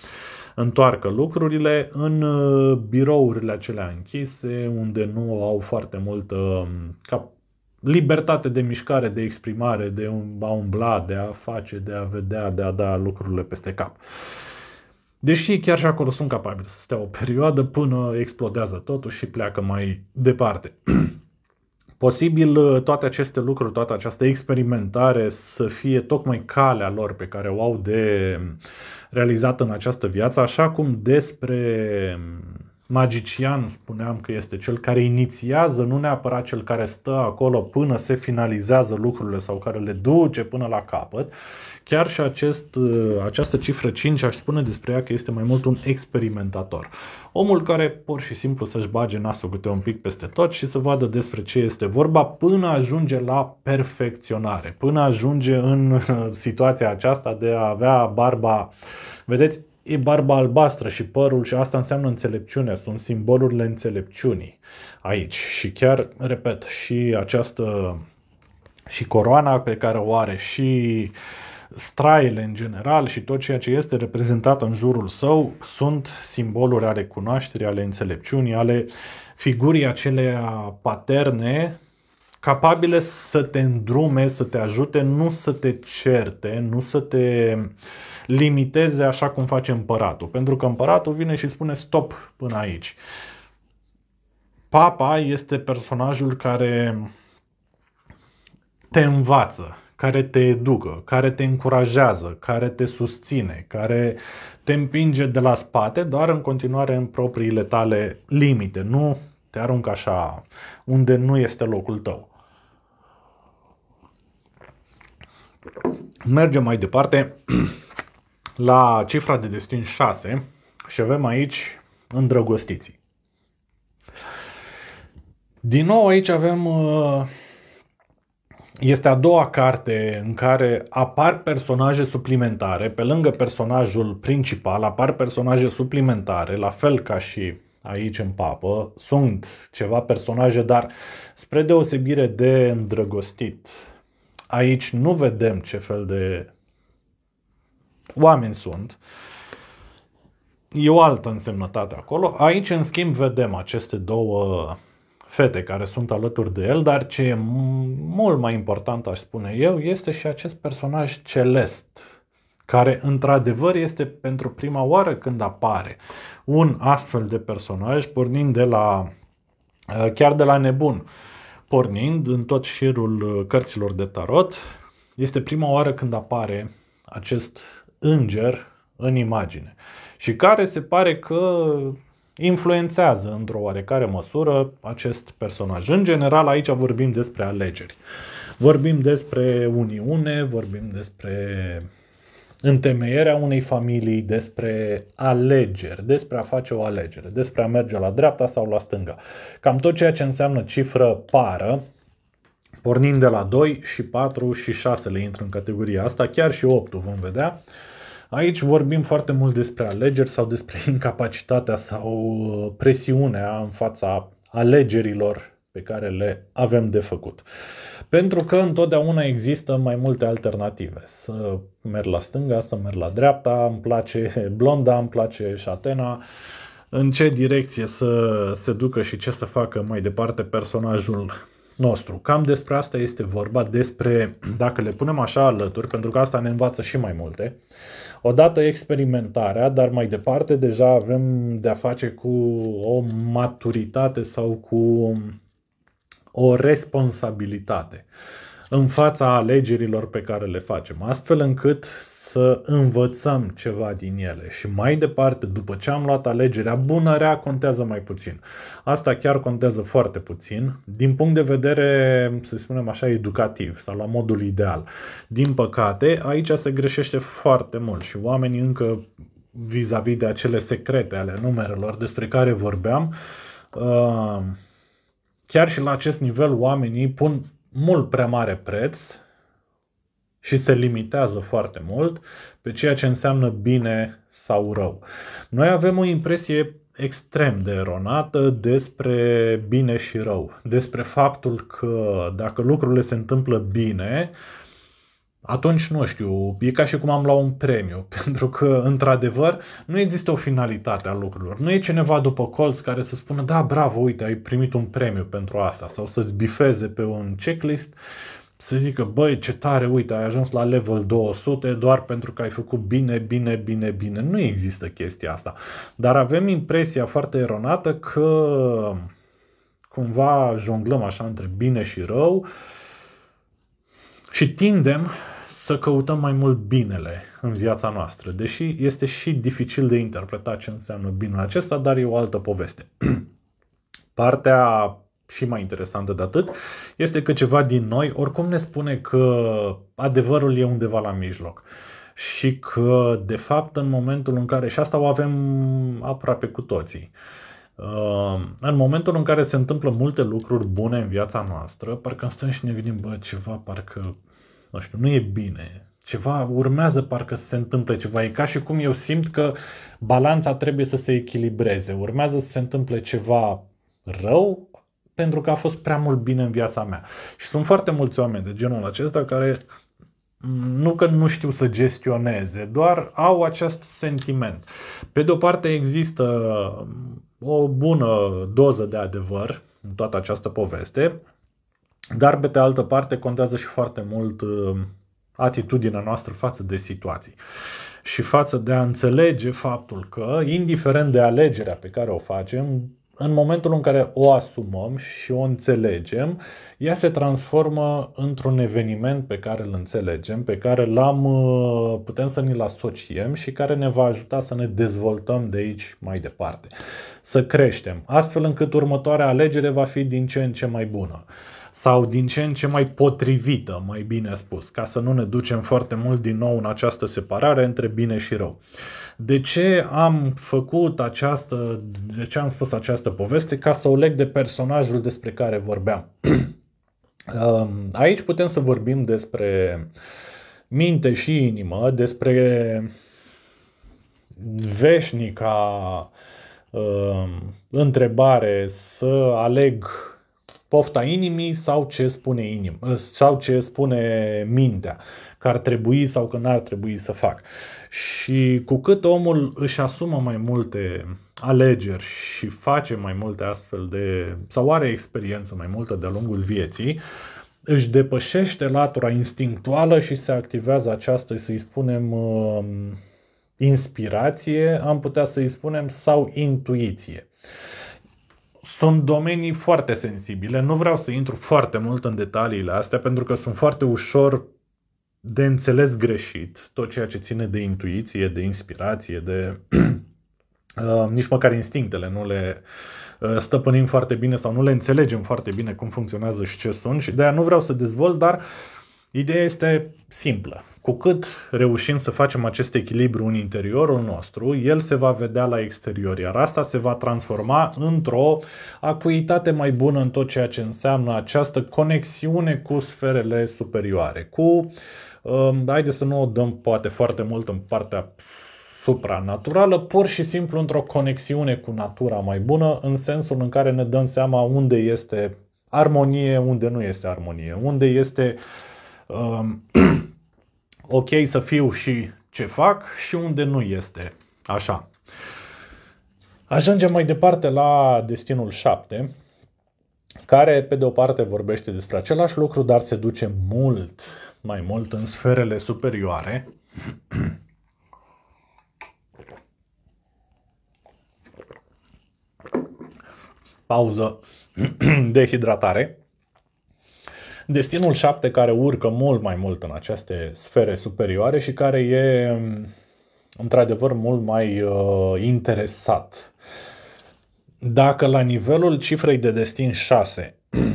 întoarcă lucrurile în uh, birourile acelea închise, unde nu au foarte multă um, cap- libertate de mișcare, de exprimare, de um, a umbla, de a face, de a vedea, de a da lucrurile peste cap. Uh, Deși chiar și acolo sunt capabili să stea o perioadă până explodează totul și pleacă mai departe. [CLEARS THROAT] Posibil uh, toate aceste lucruri, toată această experimentare să fie tocmai calea lor pe care o au de realizat în această viață, așa cum despre magician spuneam că este cel care inițiază, nu neapărat cel care stă acolo până se finalizează lucrurile sau care le duce până la capăt, Chiar și acest, uh, această cifră 5 aș spune despre ea că este mai mult un experimentator. Omul care pur și simplu să-și bage nasul câte un pic peste tot și să vadă despre ce este vorba până ajunge la perfecționare, până ajunge în uh, situația aceasta de a avea barba, vedeți, e barba albastră și părul și asta înseamnă înțelepciune, sunt simbolurile înțelepciunii aici și chiar, repet, și această și coroana pe care o are și straile în general și tot ceea ce este reprezentat în jurul său sunt simboluri ale cunoașterii, ale înțelepciunii, ale figurii acelea paterne capabile să te îndrume, să te ajute, nu să te certe, nu să te limiteze așa cum face împăratul. Pentru că împăratul vine și spune stop până aici. Papa este personajul care te învață, care te educă, care te încurajează, care te susține, care te împinge de la spate, dar în continuare în propriile tale limite. Nu te aruncă așa unde nu este locul tău. Mergem mai departe [CLEARS THROAT] la cifra de destin 6 și avem aici îndrăgostiții. Din nou aici avem uh, este a doua carte în care apar personaje suplimentare, pe lângă personajul principal apar personaje suplimentare, la fel ca și aici în papă, sunt ceva personaje, dar spre deosebire de îndrăgostit, aici nu vedem ce fel de oameni sunt. E o altă însemnătate acolo. Aici, în schimb, vedem aceste două fete care sunt alături de el, dar ce e mult mai important, aș spune eu, este și acest personaj celest, care într-adevăr este pentru prima oară când apare un astfel de personaj, pornind de la uh, chiar de la nebun, pornind în tot șirul uh, cărților de tarot, este prima oară când apare acest înger în imagine și care se pare că influențează într-o oarecare măsură acest personaj. În general, aici vorbim despre alegeri. Vorbim despre uniune, vorbim despre întemeierea unei familii, despre alegeri, despre a face o alegere, despre a merge la dreapta sau la stânga. Cam tot ceea ce înseamnă cifră pară, pornind de la 2 și 4 și 6 le intră în categoria asta, chiar și 8 vom vedea, uh, Aici vorbim foarte mult despre alegeri sau despre [LAUGHS] incapacitatea sau uh, presiunea în fața alegerilor pe care le avem de făcut. Pentru că întotdeauna există mai multe alternative. Să merg la stânga, să merg la dreapta, îmi place [LAUGHS] blonda, îmi place șatena, în ce direcție să se ducă și ce să facă mai departe personajul nostru. Cam despre asta este vorba, despre [CLEARS THROAT] dacă le punem așa alături, pentru că asta ne învață și mai multe. Uh, Odată experimentarea, dar mai departe deja avem de-a face cu o maturitate sau cu o responsabilitate. Uh, în fața alegerilor pe care le facem, astfel încât să învățăm ceva din ele și mai departe, după ce am luat alegerea, bună, rea, contează mai puțin. Asta chiar contează foarte puțin, din punct de vedere, să spunem așa, educativ sau la modul ideal. Din păcate, aici se greșește foarte mult și oamenii încă vis-a-vis de acele secrete ale numerelor despre care vorbeam, uh, chiar și la acest nivel oamenii pun mult prea mare preț și se limitează foarte mult pe ceea ce înseamnă bine sau rău. Noi avem o impresie extrem de eronată despre bine și rău, despre faptul că dacă lucrurile se întâmplă bine, atunci nu știu, e ca și cum am luat un premiu, [LAUGHS] pentru că, într-adevăr, nu există o finalitate a lucrurilor. Nu e cineva după colț care să spună, da, bravo, uite, ai primit un premiu pentru asta, sau să-ți bifeze pe un checklist, să zică, băi, ce tare, uite, ai ajuns la level 200 doar pentru că ai făcut bine, bine, bine, bine. Nu există chestia asta. Dar avem impresia foarte eronată că cumva jonglăm așa între bine și rău și tindem să căutăm mai mult binele în viața noastră, deși este și dificil de interpretat ce înseamnă binele acesta, dar e o altă poveste. [CLEARS THROAT] Partea și mai interesantă de atât este că ceva din noi oricum ne spune că adevărul e undeva la mijloc și că de fapt în momentul în care, și asta o avem aproape cu toții, uh, în momentul în care se întâmplă multe lucruri bune în viața noastră, parcă stăm și ne gândim, bă, ceva parcă nu știu, nu e bine, ceva urmează parcă să se întâmple ceva. E ca și cum eu simt că balanța trebuie să se echilibreze. Urmează să se întâmple ceva rău pentru că a fost prea mult bine în viața mea. Și sunt foarte mulți oameni de genul acesta care nu că nu știu să gestioneze, doar au acest sentiment. Pe de o parte există o bună doză de adevăr în toată această poveste, dar, pe de altă parte, contează și foarte mult uh, atitudinea noastră față de situații și față de a înțelege faptul că, indiferent de alegerea pe care o facem, în momentul în care o asumăm și o înțelegem, ea se transformă într-un eveniment pe care îl înțelegem, pe care l-am, uh, putem să ne l asociem și care ne va ajuta să ne dezvoltăm de aici mai departe, să creștem, astfel încât următoarea alegere va fi din ce în ce mai bună sau din ce în ce mai potrivită, mai bine spus, ca să nu ne ducem foarte mult din nou în această separare între bine și rău. De ce am făcut această, de ce am spus această poveste? Ca să o leg de personajul despre care vorbeam. [CLEARS THROAT] Um, aici putem să vorbim despre minte și inimă, despre veșnica um, întrebare să aleg pofta inimii sau ce spune inim, ă, sau ce spune mintea, că ar trebui sau că n-ar trebui să fac. Și cu cât omul își asumă mai multe alegeri și face mai multe astfel de, sau are experiență mai multă de-a lungul vieții, își depășește latura instinctuală și se activează această, să-i spunem, ă, inspirație, am putea să-i spunem, sau intuiție. Sunt domenii foarte sensibile, nu vreau să intru foarte mult în detaliile astea pentru că sunt foarte ușor de înțeles greșit tot ceea ce ține de intuiție, de inspirație, de [CLEARS THROAT] uh, nici măcar instinctele nu le uh, stăpânim foarte bine sau nu le înțelegem foarte bine cum funcționează și ce sunt și de aia nu vreau să dezvolt, dar ideea este simplă. Cu cât reușim să facem acest echilibru în interiorul nostru, el se va vedea la exterior, iar asta se va transforma într-o acuitate mai bună în tot ceea ce înseamnă această conexiune cu sferele superioare, cu um, haide să nu o dăm poate foarte mult în partea supranaturală, pur și simplu într-o conexiune cu natura mai bună, în sensul în care ne dăm seama unde este armonie, unde nu este armonie, unde este um, [CLEARS THROAT] ok să fiu și ce fac și unde nu este așa. Ajungem mai departe la destinul 7, care pe de o parte vorbește despre același lucru, dar se duce mult mai mult în sferele superioare. Pauză de hidratare. Destinul 7 care urcă mult mai mult în aceste sfere superioare și care e mm, într-adevăr mult mai uh, interesat. Dacă la nivelul cifrei de destin 6 [CLEARS THROAT]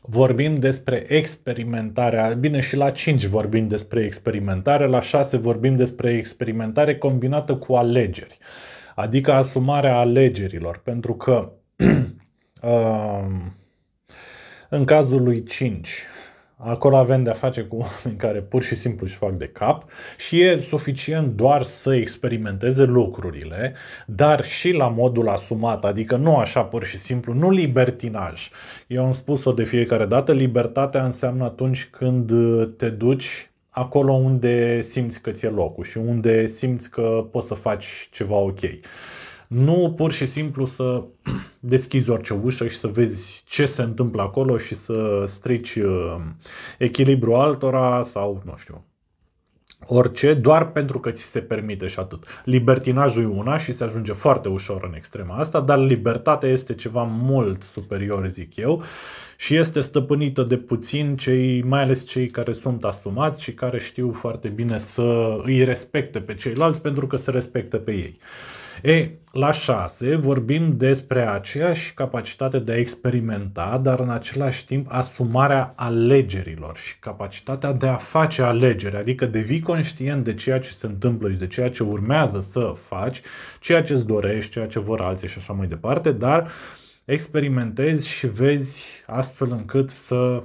vorbim despre experimentarea, bine și la 5 vorbim despre experimentare, la 6 vorbim despre experimentare combinată cu alegeri, adică asumarea alegerilor, pentru că [CLEARS THROAT] uh, în cazul lui 5, acolo avem de-a face cu oameni care pur și simplu își fac de cap și e suficient doar să experimenteze lucrurile, dar și la modul asumat, adică nu așa pur și simplu, nu libertinaj. Eu am spus-o de fiecare dată, libertatea înseamnă atunci când te duci acolo unde simți că ți-e locul și unde simți că poți să faci ceva ok. Nu pur și simplu să [CLEARS THROAT] deschizi orice ușă și să vezi ce se întâmplă acolo și să strici uh, echilibru altora sau, nu știu, orice, doar pentru că ți se permite și atât. Libertinajul e una și se ajunge foarte ușor în extrema asta, dar libertatea este ceva mult superior, zic eu, și este stăpânită de puțin, cei, mai ales cei care sunt asumați și care știu foarte bine să îi respecte pe ceilalți pentru că se respectă pe ei. Uh, E, la 6 vorbim despre aceeași capacitate de a experimenta, dar în același timp asumarea alegerilor și capacitatea de a face alegeri, adică devii conștient de ceea ce se întâmplă și de ceea ce urmează să faci, ceea ce îți dorești, ceea ce vor alții și așa mai departe, dar experimentezi și vezi astfel încât să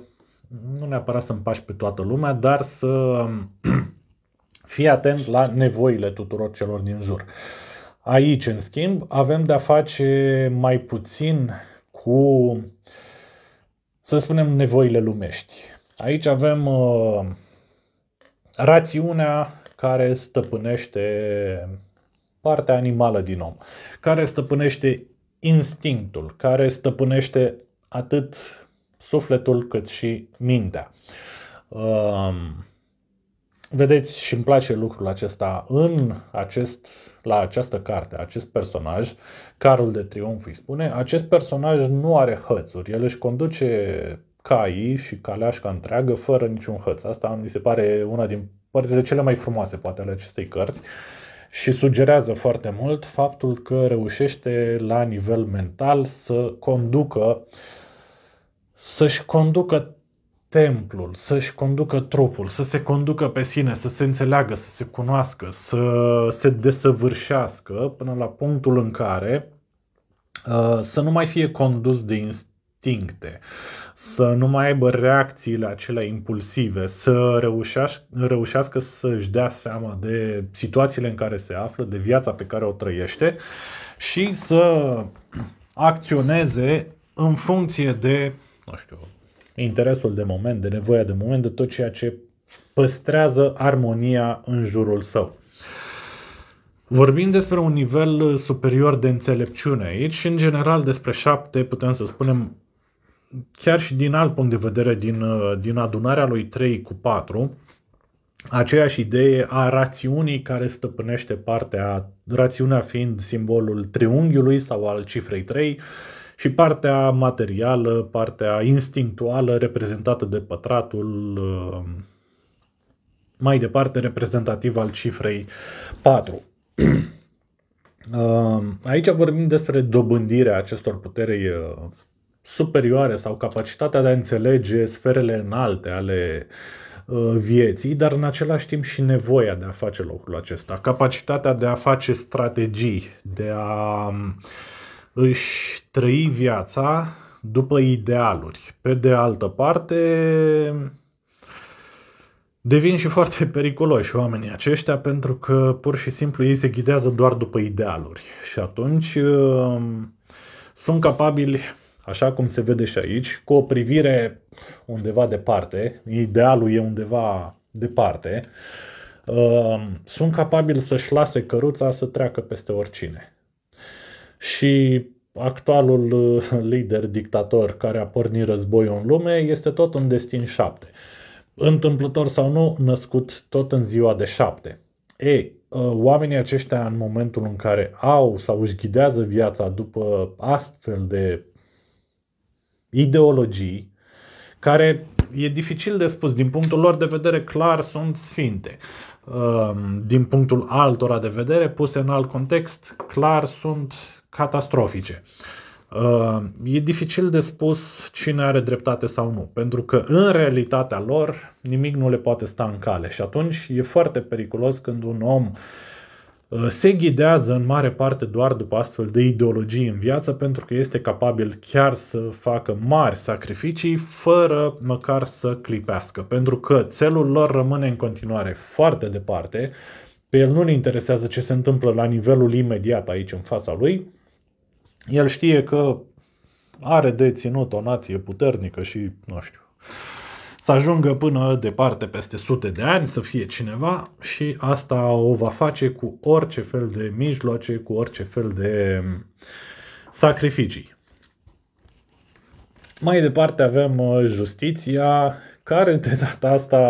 nu neapărat să împași pe toată lumea, dar să [CLEARS THROAT] fii atent la nevoile tuturor celor din jur. Aici, în schimb, avem de-a face mai puțin cu, să spunem, nevoile lumești. Aici avem uh, rațiunea care stăpânește partea animală din om, care stăpânește instinctul, care stăpânește atât sufletul cât și mintea. Uh, Vedeți și îmi place lucrul acesta în acest, la această carte, acest personaj, Carul de Triumf îi spune, acest personaj nu are hățuri, el își conduce caii și caleașca întreagă fără niciun hăț. Asta mi se pare una din părțile cele mai frumoase poate ale acestei cărți și sugerează foarte mult faptul că reușește la nivel mental să conducă să-și conducă templul, să-și conducă trupul, să se conducă pe sine, să se înțeleagă, să se cunoască, să se desăvârșească până la punctul în care uh, să nu mai fie condus de instincte, să nu mai aibă reacțiile acelea impulsive, să reușească, să-și dea seama de situațiile în care se află, de viața pe care o trăiește și să acționeze în funcție de, nu știu, interesul de moment, de nevoia de moment, de tot ceea ce păstrează armonia în jurul său. Vorbim despre un nivel uh, superior de înțelepciune aici și în general despre șapte putem să spunem chiar și din alt punct de vedere din, uh, din adunarea lui 3 cu 4 aceeași idee a rațiunii care stăpânește partea, rațiunea fiind simbolul triunghiului sau al cifrei 3 și partea materială, partea instinctuală reprezentată de pătratul uh, mai departe reprezentativ al cifrei 4. [CLEARS THROAT] Uh, aici vorbim despre dobândirea acestor puteri uh, superioare sau capacitatea de a înțelege sferele înalte ale vieții, dar în același timp și nevoia de a face locul acesta, capacitatea de a face strategii, de a uh, își trăi viața după idealuri. Pe de altă parte, devin și foarte [LAUGHS] periculoși oamenii aceștia pentru că pur și simplu ei se ghidează doar după idealuri și atunci um, sunt capabili, așa cum se vede și aici, cu o privire undeva departe, idealul e undeva departe, um, sunt capabili să-și lase căruța să treacă peste oricine și actualul uh, lider dictator care a pornit războiul în lume este tot un destin șapte. Întâmplător sau nu, născut tot în ziua de șapte. Ei, uh, oamenii aceștia în momentul în care au sau își ghidează viața după astfel de ideologii, care e dificil de spus, din punctul lor de vedere clar sunt sfinte. Uh, din punctul altora de vedere, puse în alt context, clar sunt catastrofice. Uh, e dificil de spus cine are dreptate sau nu, pentru că în realitatea lor nimic nu le poate sta în cale și atunci e foarte periculos când un om uh, se ghidează în mare parte doar după astfel de ideologii în viață pentru că este capabil chiar să facă mari sacrificii fără măcar să clipească, pentru că țelul lor rămâne în continuare foarte departe, pe el nu-l interesează ce se întâmplă la nivelul imediat aici în fața lui, el știe că are de ținut o nație puternică și, nu știu, să ajungă până departe, peste sute de ani, să fie cineva și asta o va face cu orice fel de mijloace, cu orice fel de sacrificii. Mai departe avem uh, justiția, care de data asta,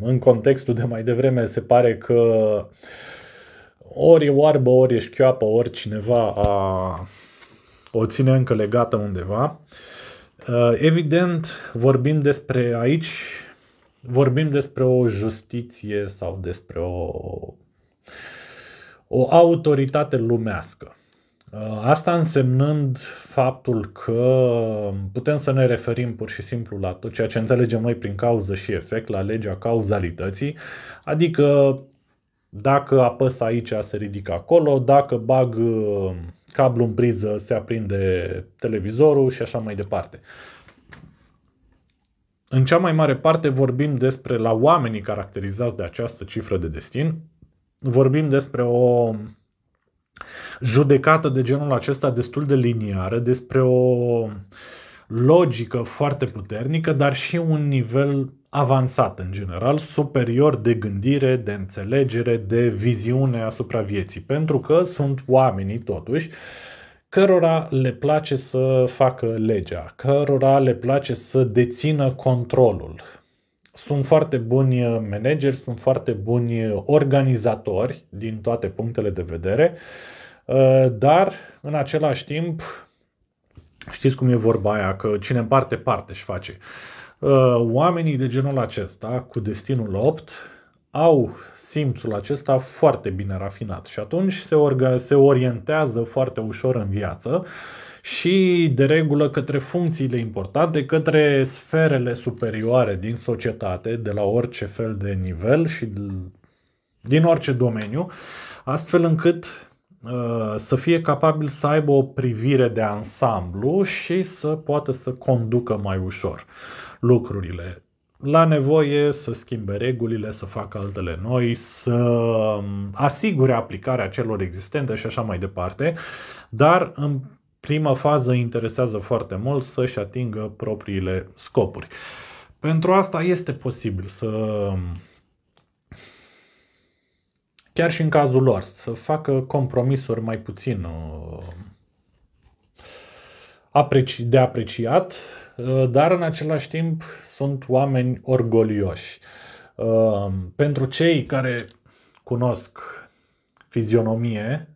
în contextul de mai devreme, se pare că ori e oarbă, ori e șchioapă, ori cineva a o ține încă legată undeva. Uh, evident, vorbim despre aici, vorbim despre o justiție sau despre o, o autoritate lumească. Uh, asta însemnând faptul că putem să ne referim pur și simplu la tot ceea ce înțelegem noi prin cauză și efect, la legea cauzalității, adică dacă apăs aici se ridică acolo, dacă bag uh, cablu în priză se aprinde televizorul și așa mai departe. În cea mai mare parte vorbim despre, la oamenii caracterizați de această cifră de destin, vorbim despre o judecată de genul acesta destul de liniară, despre o logică foarte puternică, dar și un nivel avansat în general, superior de gândire, de înțelegere, de viziune asupra vieții, pentru că sunt oamenii totuși cărora le place să facă legea, cărora le place să dețină controlul. Sunt foarte buni manageri, sunt foarte buni organizatori din toate punctele de vedere, uh, dar în același timp știți cum e vorba aia, că cine împarte parte și face. Uh, Uh, oamenii de genul acesta, cu destinul 8, au simțul acesta foarte bine rafinat și atunci se, orga, se orientează foarte ușor în viață și de regulă către funcțiile importante, către sferele superioare din societate, de la orice fel de nivel și din orice domeniu, astfel încât uh, să fie capabil să aibă o privire de ansamblu și să poată să conducă mai ușor lucrurile. La nevoie să schimbe regulile, să facă altele noi, să um, asigure aplicarea celor existente și așa mai departe, dar în prima fază interesează foarte mult să-și atingă propriile scopuri. Pentru asta este posibil să um, chiar și în cazul lor, să facă compromisuri mai puțin uh, de apreciat Eh, dar în același timp sunt oameni orgolioși. Eh, pentru cei care cunosc fizionomie,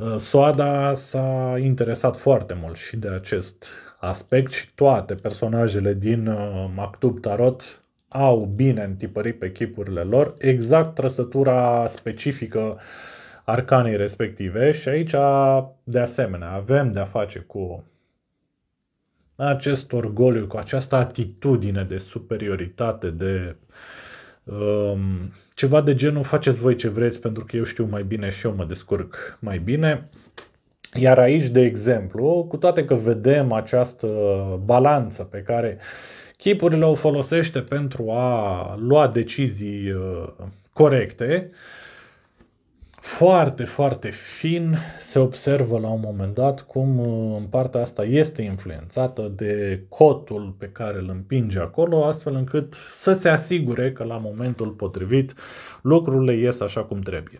eh, Soada s-a interesat foarte mult și de acest aspect și toate personajele din Mactub Tarot au bine întipărit pe chipurile lor exact trăsătura specifică arcanei respective și aici de asemenea avem de a face cu acest orgoliu, cu această atitudine de superioritate, de um, ceva de genul faceți voi ce vreți pentru că eu știu mai bine și eu mă descurc mai bine. Iar aici, de exemplu, cu toate că vedem această balanță pe care chipurile o folosește pentru a lua decizii uh, corecte, uh, foarte, foarte fin se observă la un moment dat cum uh, în partea asta este influențată de cotul pe care îl împinge acolo, astfel încât să se asigure că la momentul potrivit lucrurile ies așa cum trebuie.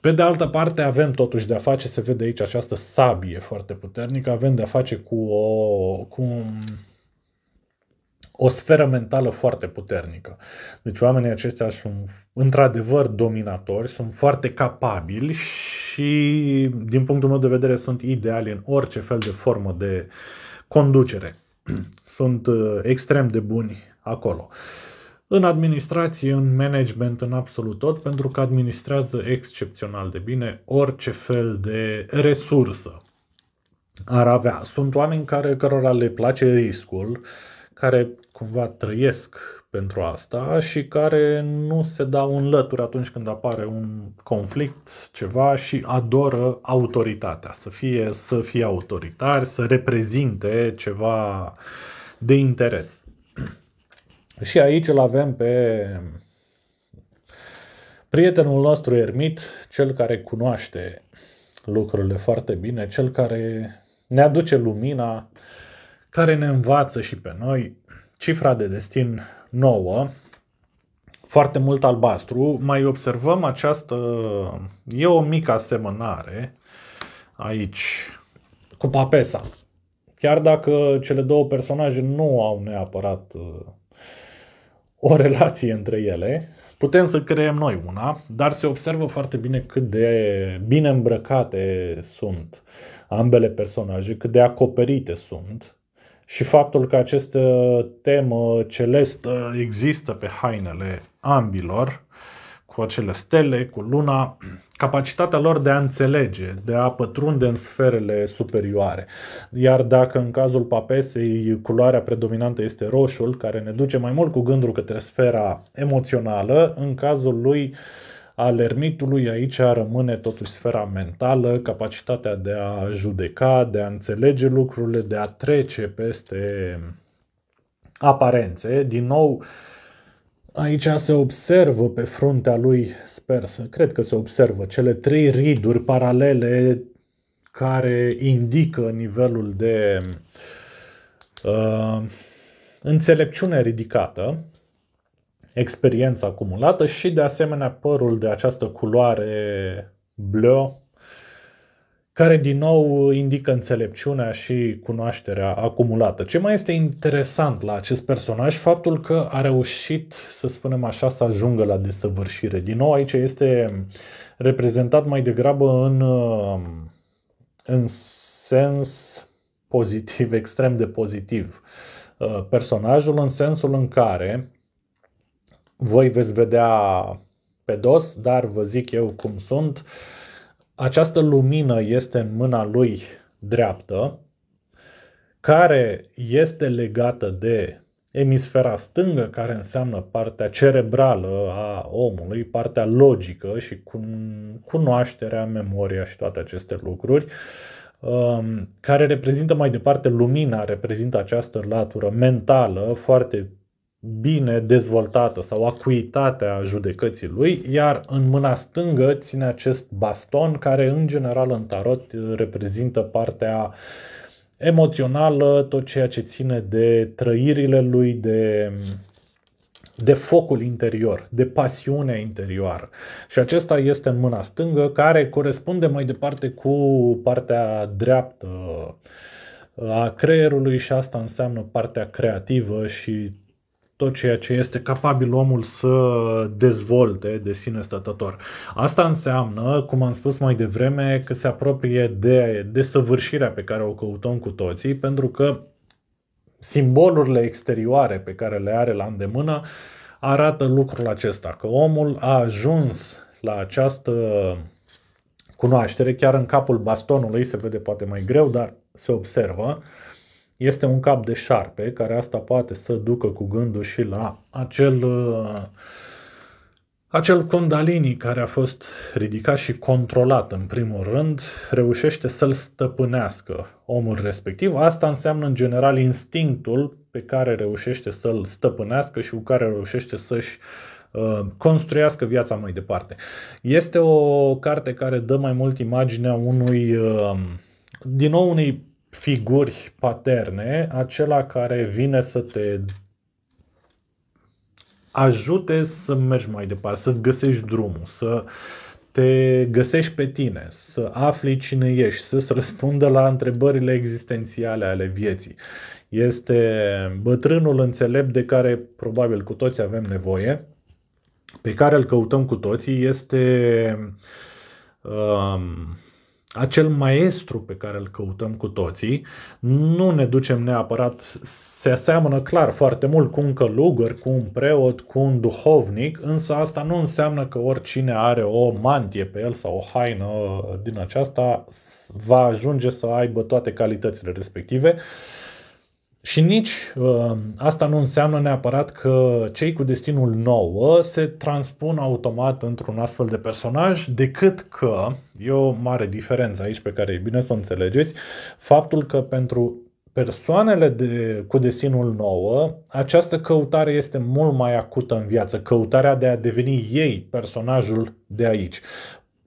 Pe de altă parte avem totuși de-a face, se vede aici această sabie foarte puternică, avem de-a face cu, o, cu un o sferă mentală foarte puternică. Deci oamenii aceștia sunt într-adevăr dominatori, sunt foarte capabili și din punctul meu de vedere sunt ideali în orice fel de formă de conducere. [CLEARS THROAT] Sunt uh, extrem de buni acolo. În administrație, în management, în absolut tot, pentru că administrează excepțional de bine orice fel de resursă ar avea. Sunt oameni care, cărora le place riscul, uh, care cumva trăiesc pentru asta și care nu se dau în lături atunci când apare un conflict, ceva și adoră autoritatea, să fie, să fie autoritari, să reprezinte ceva de interes. [CLEARS THROAT] Și aici îl avem pe prietenul nostru ermit, cel care cunoaște lucrurile foarte bine, cel care ne aduce lumina care ne învață și pe noi cifra de destin nouă, foarte mult albastru. Mai observăm această, e o mică asemănare aici cu Papesa. Chiar dacă cele două personaje nu au neapărat uh, o relație între ele, putem să creăm noi una, dar se observă foarte bine cât de bine îmbrăcate sunt ambele personaje, cât de acoperite sunt și faptul că această temă celestă există pe hainele ambilor, cu acele stele, cu luna, capacitatea lor de a înțelege, de a pătrunde în sferele superioare. Iar dacă în cazul papesei culoarea predominantă este roșul, care ne duce mai mult cu gândul către sfera emoțională, în cazul lui uh, al ermitului aici rămâne totuși sfera mentală, capacitatea de a judeca, de a înțelege lucrurile, de a trece peste aparențe. Din nou, aici se observă pe fruntea lui, sper să cred că se observă, cele trei riduri paralele care indică nivelul de uh, înțelepciune ridicată experiența acumulată și de asemenea părul de această culoare bleu, care din nou indică înțelepciunea și cunoașterea acumulată. Ce mai este interesant la acest personaj, faptul că a reușit, să spunem așa, să ajungă la desăvârșire. Din nou aici este reprezentat mai degrabă în, în sens pozitiv, [LAUGHS] extrem de pozitiv uh, personajul în sensul în care voi veți vedea pe dos, dar vă zic eu cum sunt. Această lumină este în mâna lui dreaptă, care este legată de emisfera stângă, care înseamnă partea cerebrală a omului, partea logică și cunoașterea, memoria și toate aceste lucruri, um, care reprezintă mai departe lumina, reprezintă această latură mentală foarte bine dezvoltată sau acuitatea judecății lui, iar în mâna stângă ține acest baston care în general în tarot reprezintă partea emoțională, tot ceea ce ține de trăirile lui, de de focul interior, de pasiunea interioară. Și acesta este în mâna stângă, care corespunde mai departe cu partea dreaptă a creierului și asta înseamnă partea creativă și tot ceea ce este capabil omul să dezvolte de sine stătător. Asta înseamnă, cum am spus mai devreme, că se apropie de desăvârșirea pe care o căutăm cu toții, pentru că simbolurile exterioare pe care le are la îndemână arată lucrul acesta, că omul a ajuns la această cunoaștere, chiar în capul bastonului se vede poate mai greu, dar se observă, este un cap de șarpe, care asta poate să ducă cu gândul și la acel, uh, acel condalini care a fost ridicat și controlat în primul rând, reușește să-l stăpânească omul respectiv. Asta înseamnă în general instinctul pe care reușește să-l stăpânească și cu care reușește să-și uh, construiască viața mai departe. Este o carte care dă mai mult imaginea unui, uh, din nou unei figuri paterne, acela care vine să te ajute să mergi mai departe, să-ți găsești drumul, să te găsești pe tine, să afli cine ești, să-ți răspundă la întrebările existențiale ale vieții. Este bătrânul înțelept de care probabil cu toți avem nevoie, pe care îl căutăm cu toții, este um, acel maestru pe care îl căutăm cu toții, nu ne ducem neapărat, se aseamănă clar foarte mult cu un călugăr, cu un preot, cu un duhovnic, însă asta nu înseamnă că oricine are o mantie pe el sau o haină din aceasta va ajunge să aibă toate calitățile respective. Uh, și nici uh, asta nu înseamnă neapărat că cei cu destinul nou se transpun automat într-un astfel de personaj, decât că e o mare diferență aici pe care e bine să o înțelegeți, faptul că pentru persoanele de, cu destinul nou această căutare este mult mai acută în viață, căutarea de a deveni ei personajul de aici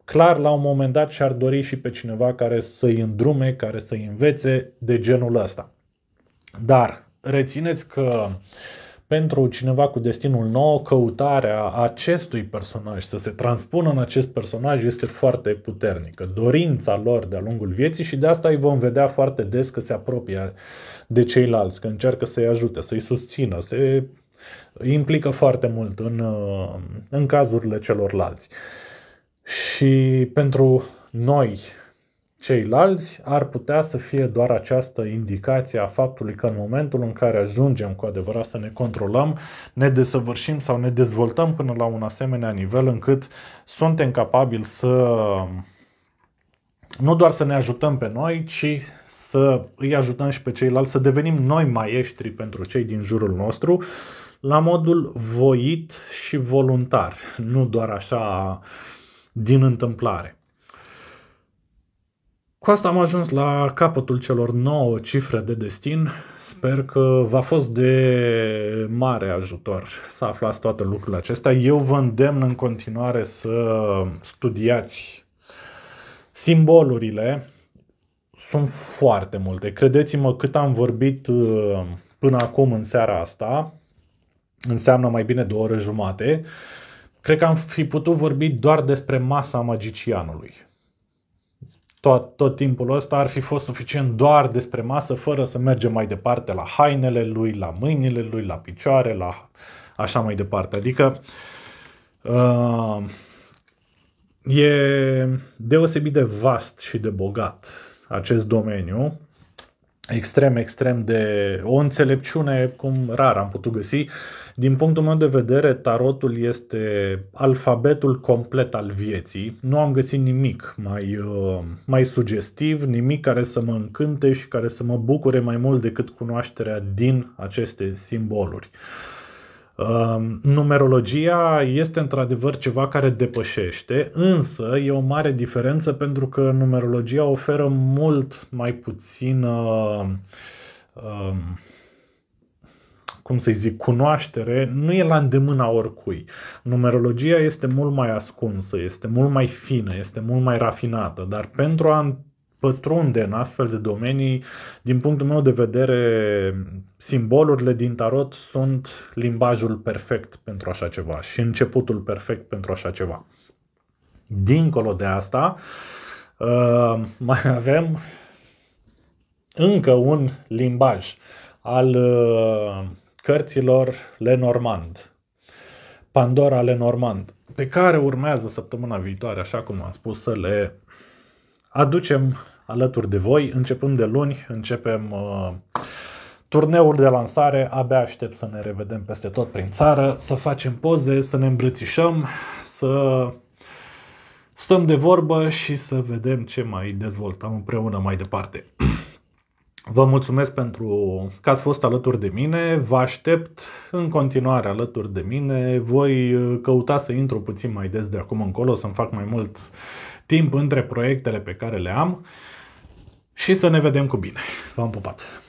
clar la un moment dat și-ar dori și pe cineva care să-i îndrume, care să-i învețe de genul ăsta. Dar rețineți că pentru cineva cu destinul nou, căutarea acestui personaj să se transpună în acest personaj este foarte puternică. Dorința lor de-a lungul vieții și de asta îi vom vedea foarte des că se apropie de ceilalți, că încearcă să-i ajute, să-i susțină, se implică foarte mult în, în cazurile celorlalți. Și pentru noi, ceilalți ar putea să fie doar această indicație a faptului că în momentul în care ajungem cu adevărat să ne controlăm, ne desăvârșim sau ne dezvoltăm până la un asemenea nivel încât suntem capabili să nu doar să ne ajutăm pe noi, ci să îi ajutăm și pe ceilalți să devenim noi maestri pentru cei din jurul nostru la modul voit și voluntar, nu doar așa din întâmplare. Cu asta am ajuns la capătul celor 9 cifre de destin. Sper că v-a fost de mare ajutor să aflați toate lucrurile acestea. Eu vă îndemn în continuare să studiați simbolurile. Sunt foarte multe. Credeți-mă cât am vorbit uh, până acum în seara asta. Înseamnă mai bine două ore jumate. Cred că am fi putut vorbi doar despre masa magicianului tot, tot timpul ăsta ar fi fost suficient doar despre masă, fără să mergem mai departe la hainele lui, la mâinile lui, la picioare, la așa mai departe. Adică uh, e deosebit de vast și de bogat acest domeniu, extrem, extrem de o înțelepciune cum rar am putut găsi din punctul meu de vedere, tarotul este alfabetul complet al vieții. Nu am găsit nimic mai, uh, mai sugestiv, nimic care să mă încânte și care să mă bucure mai mult decât cunoașterea din aceste simboluri. Uh, numerologia este într-adevăr ceva care depășește, însă e o mare diferență pentru că numerologia oferă mult mai puțină Uh, cum să zic, cunoaștere, nu e la îndemâna oricui. Numerologia este mult mai ascunsă, este mult mai fină, este mult mai rafinată, dar pentru a pătrunde în astfel de domenii, din punctul meu de vedere, simbolurile din tarot sunt limbajul perfect pentru așa ceva și începutul perfect pentru așa ceva. Dincolo de asta, uh, mai avem încă un limbaj al uh, cărților Lenormand, Pandora Lenormand, pe care urmează săptămâna viitoare, așa cum am spus, să le aducem alături de voi. Începând de luni, începem uh, turneul de lansare. Abia aștept să ne revedem peste tot prin țară, să facem poze, să ne îmbrățișăm, să stăm de vorbă și să vedem ce mai dezvoltăm împreună mai departe. Vă mulțumesc pentru că ați fost alături de mine. Vă aștept în continuare alături de mine. Voi uh, căuta să intru puțin mai des de acum încolo, să-mi fac mai mult timp între proiectele pe care le am și să ne vedem cu bine. V-am pupat!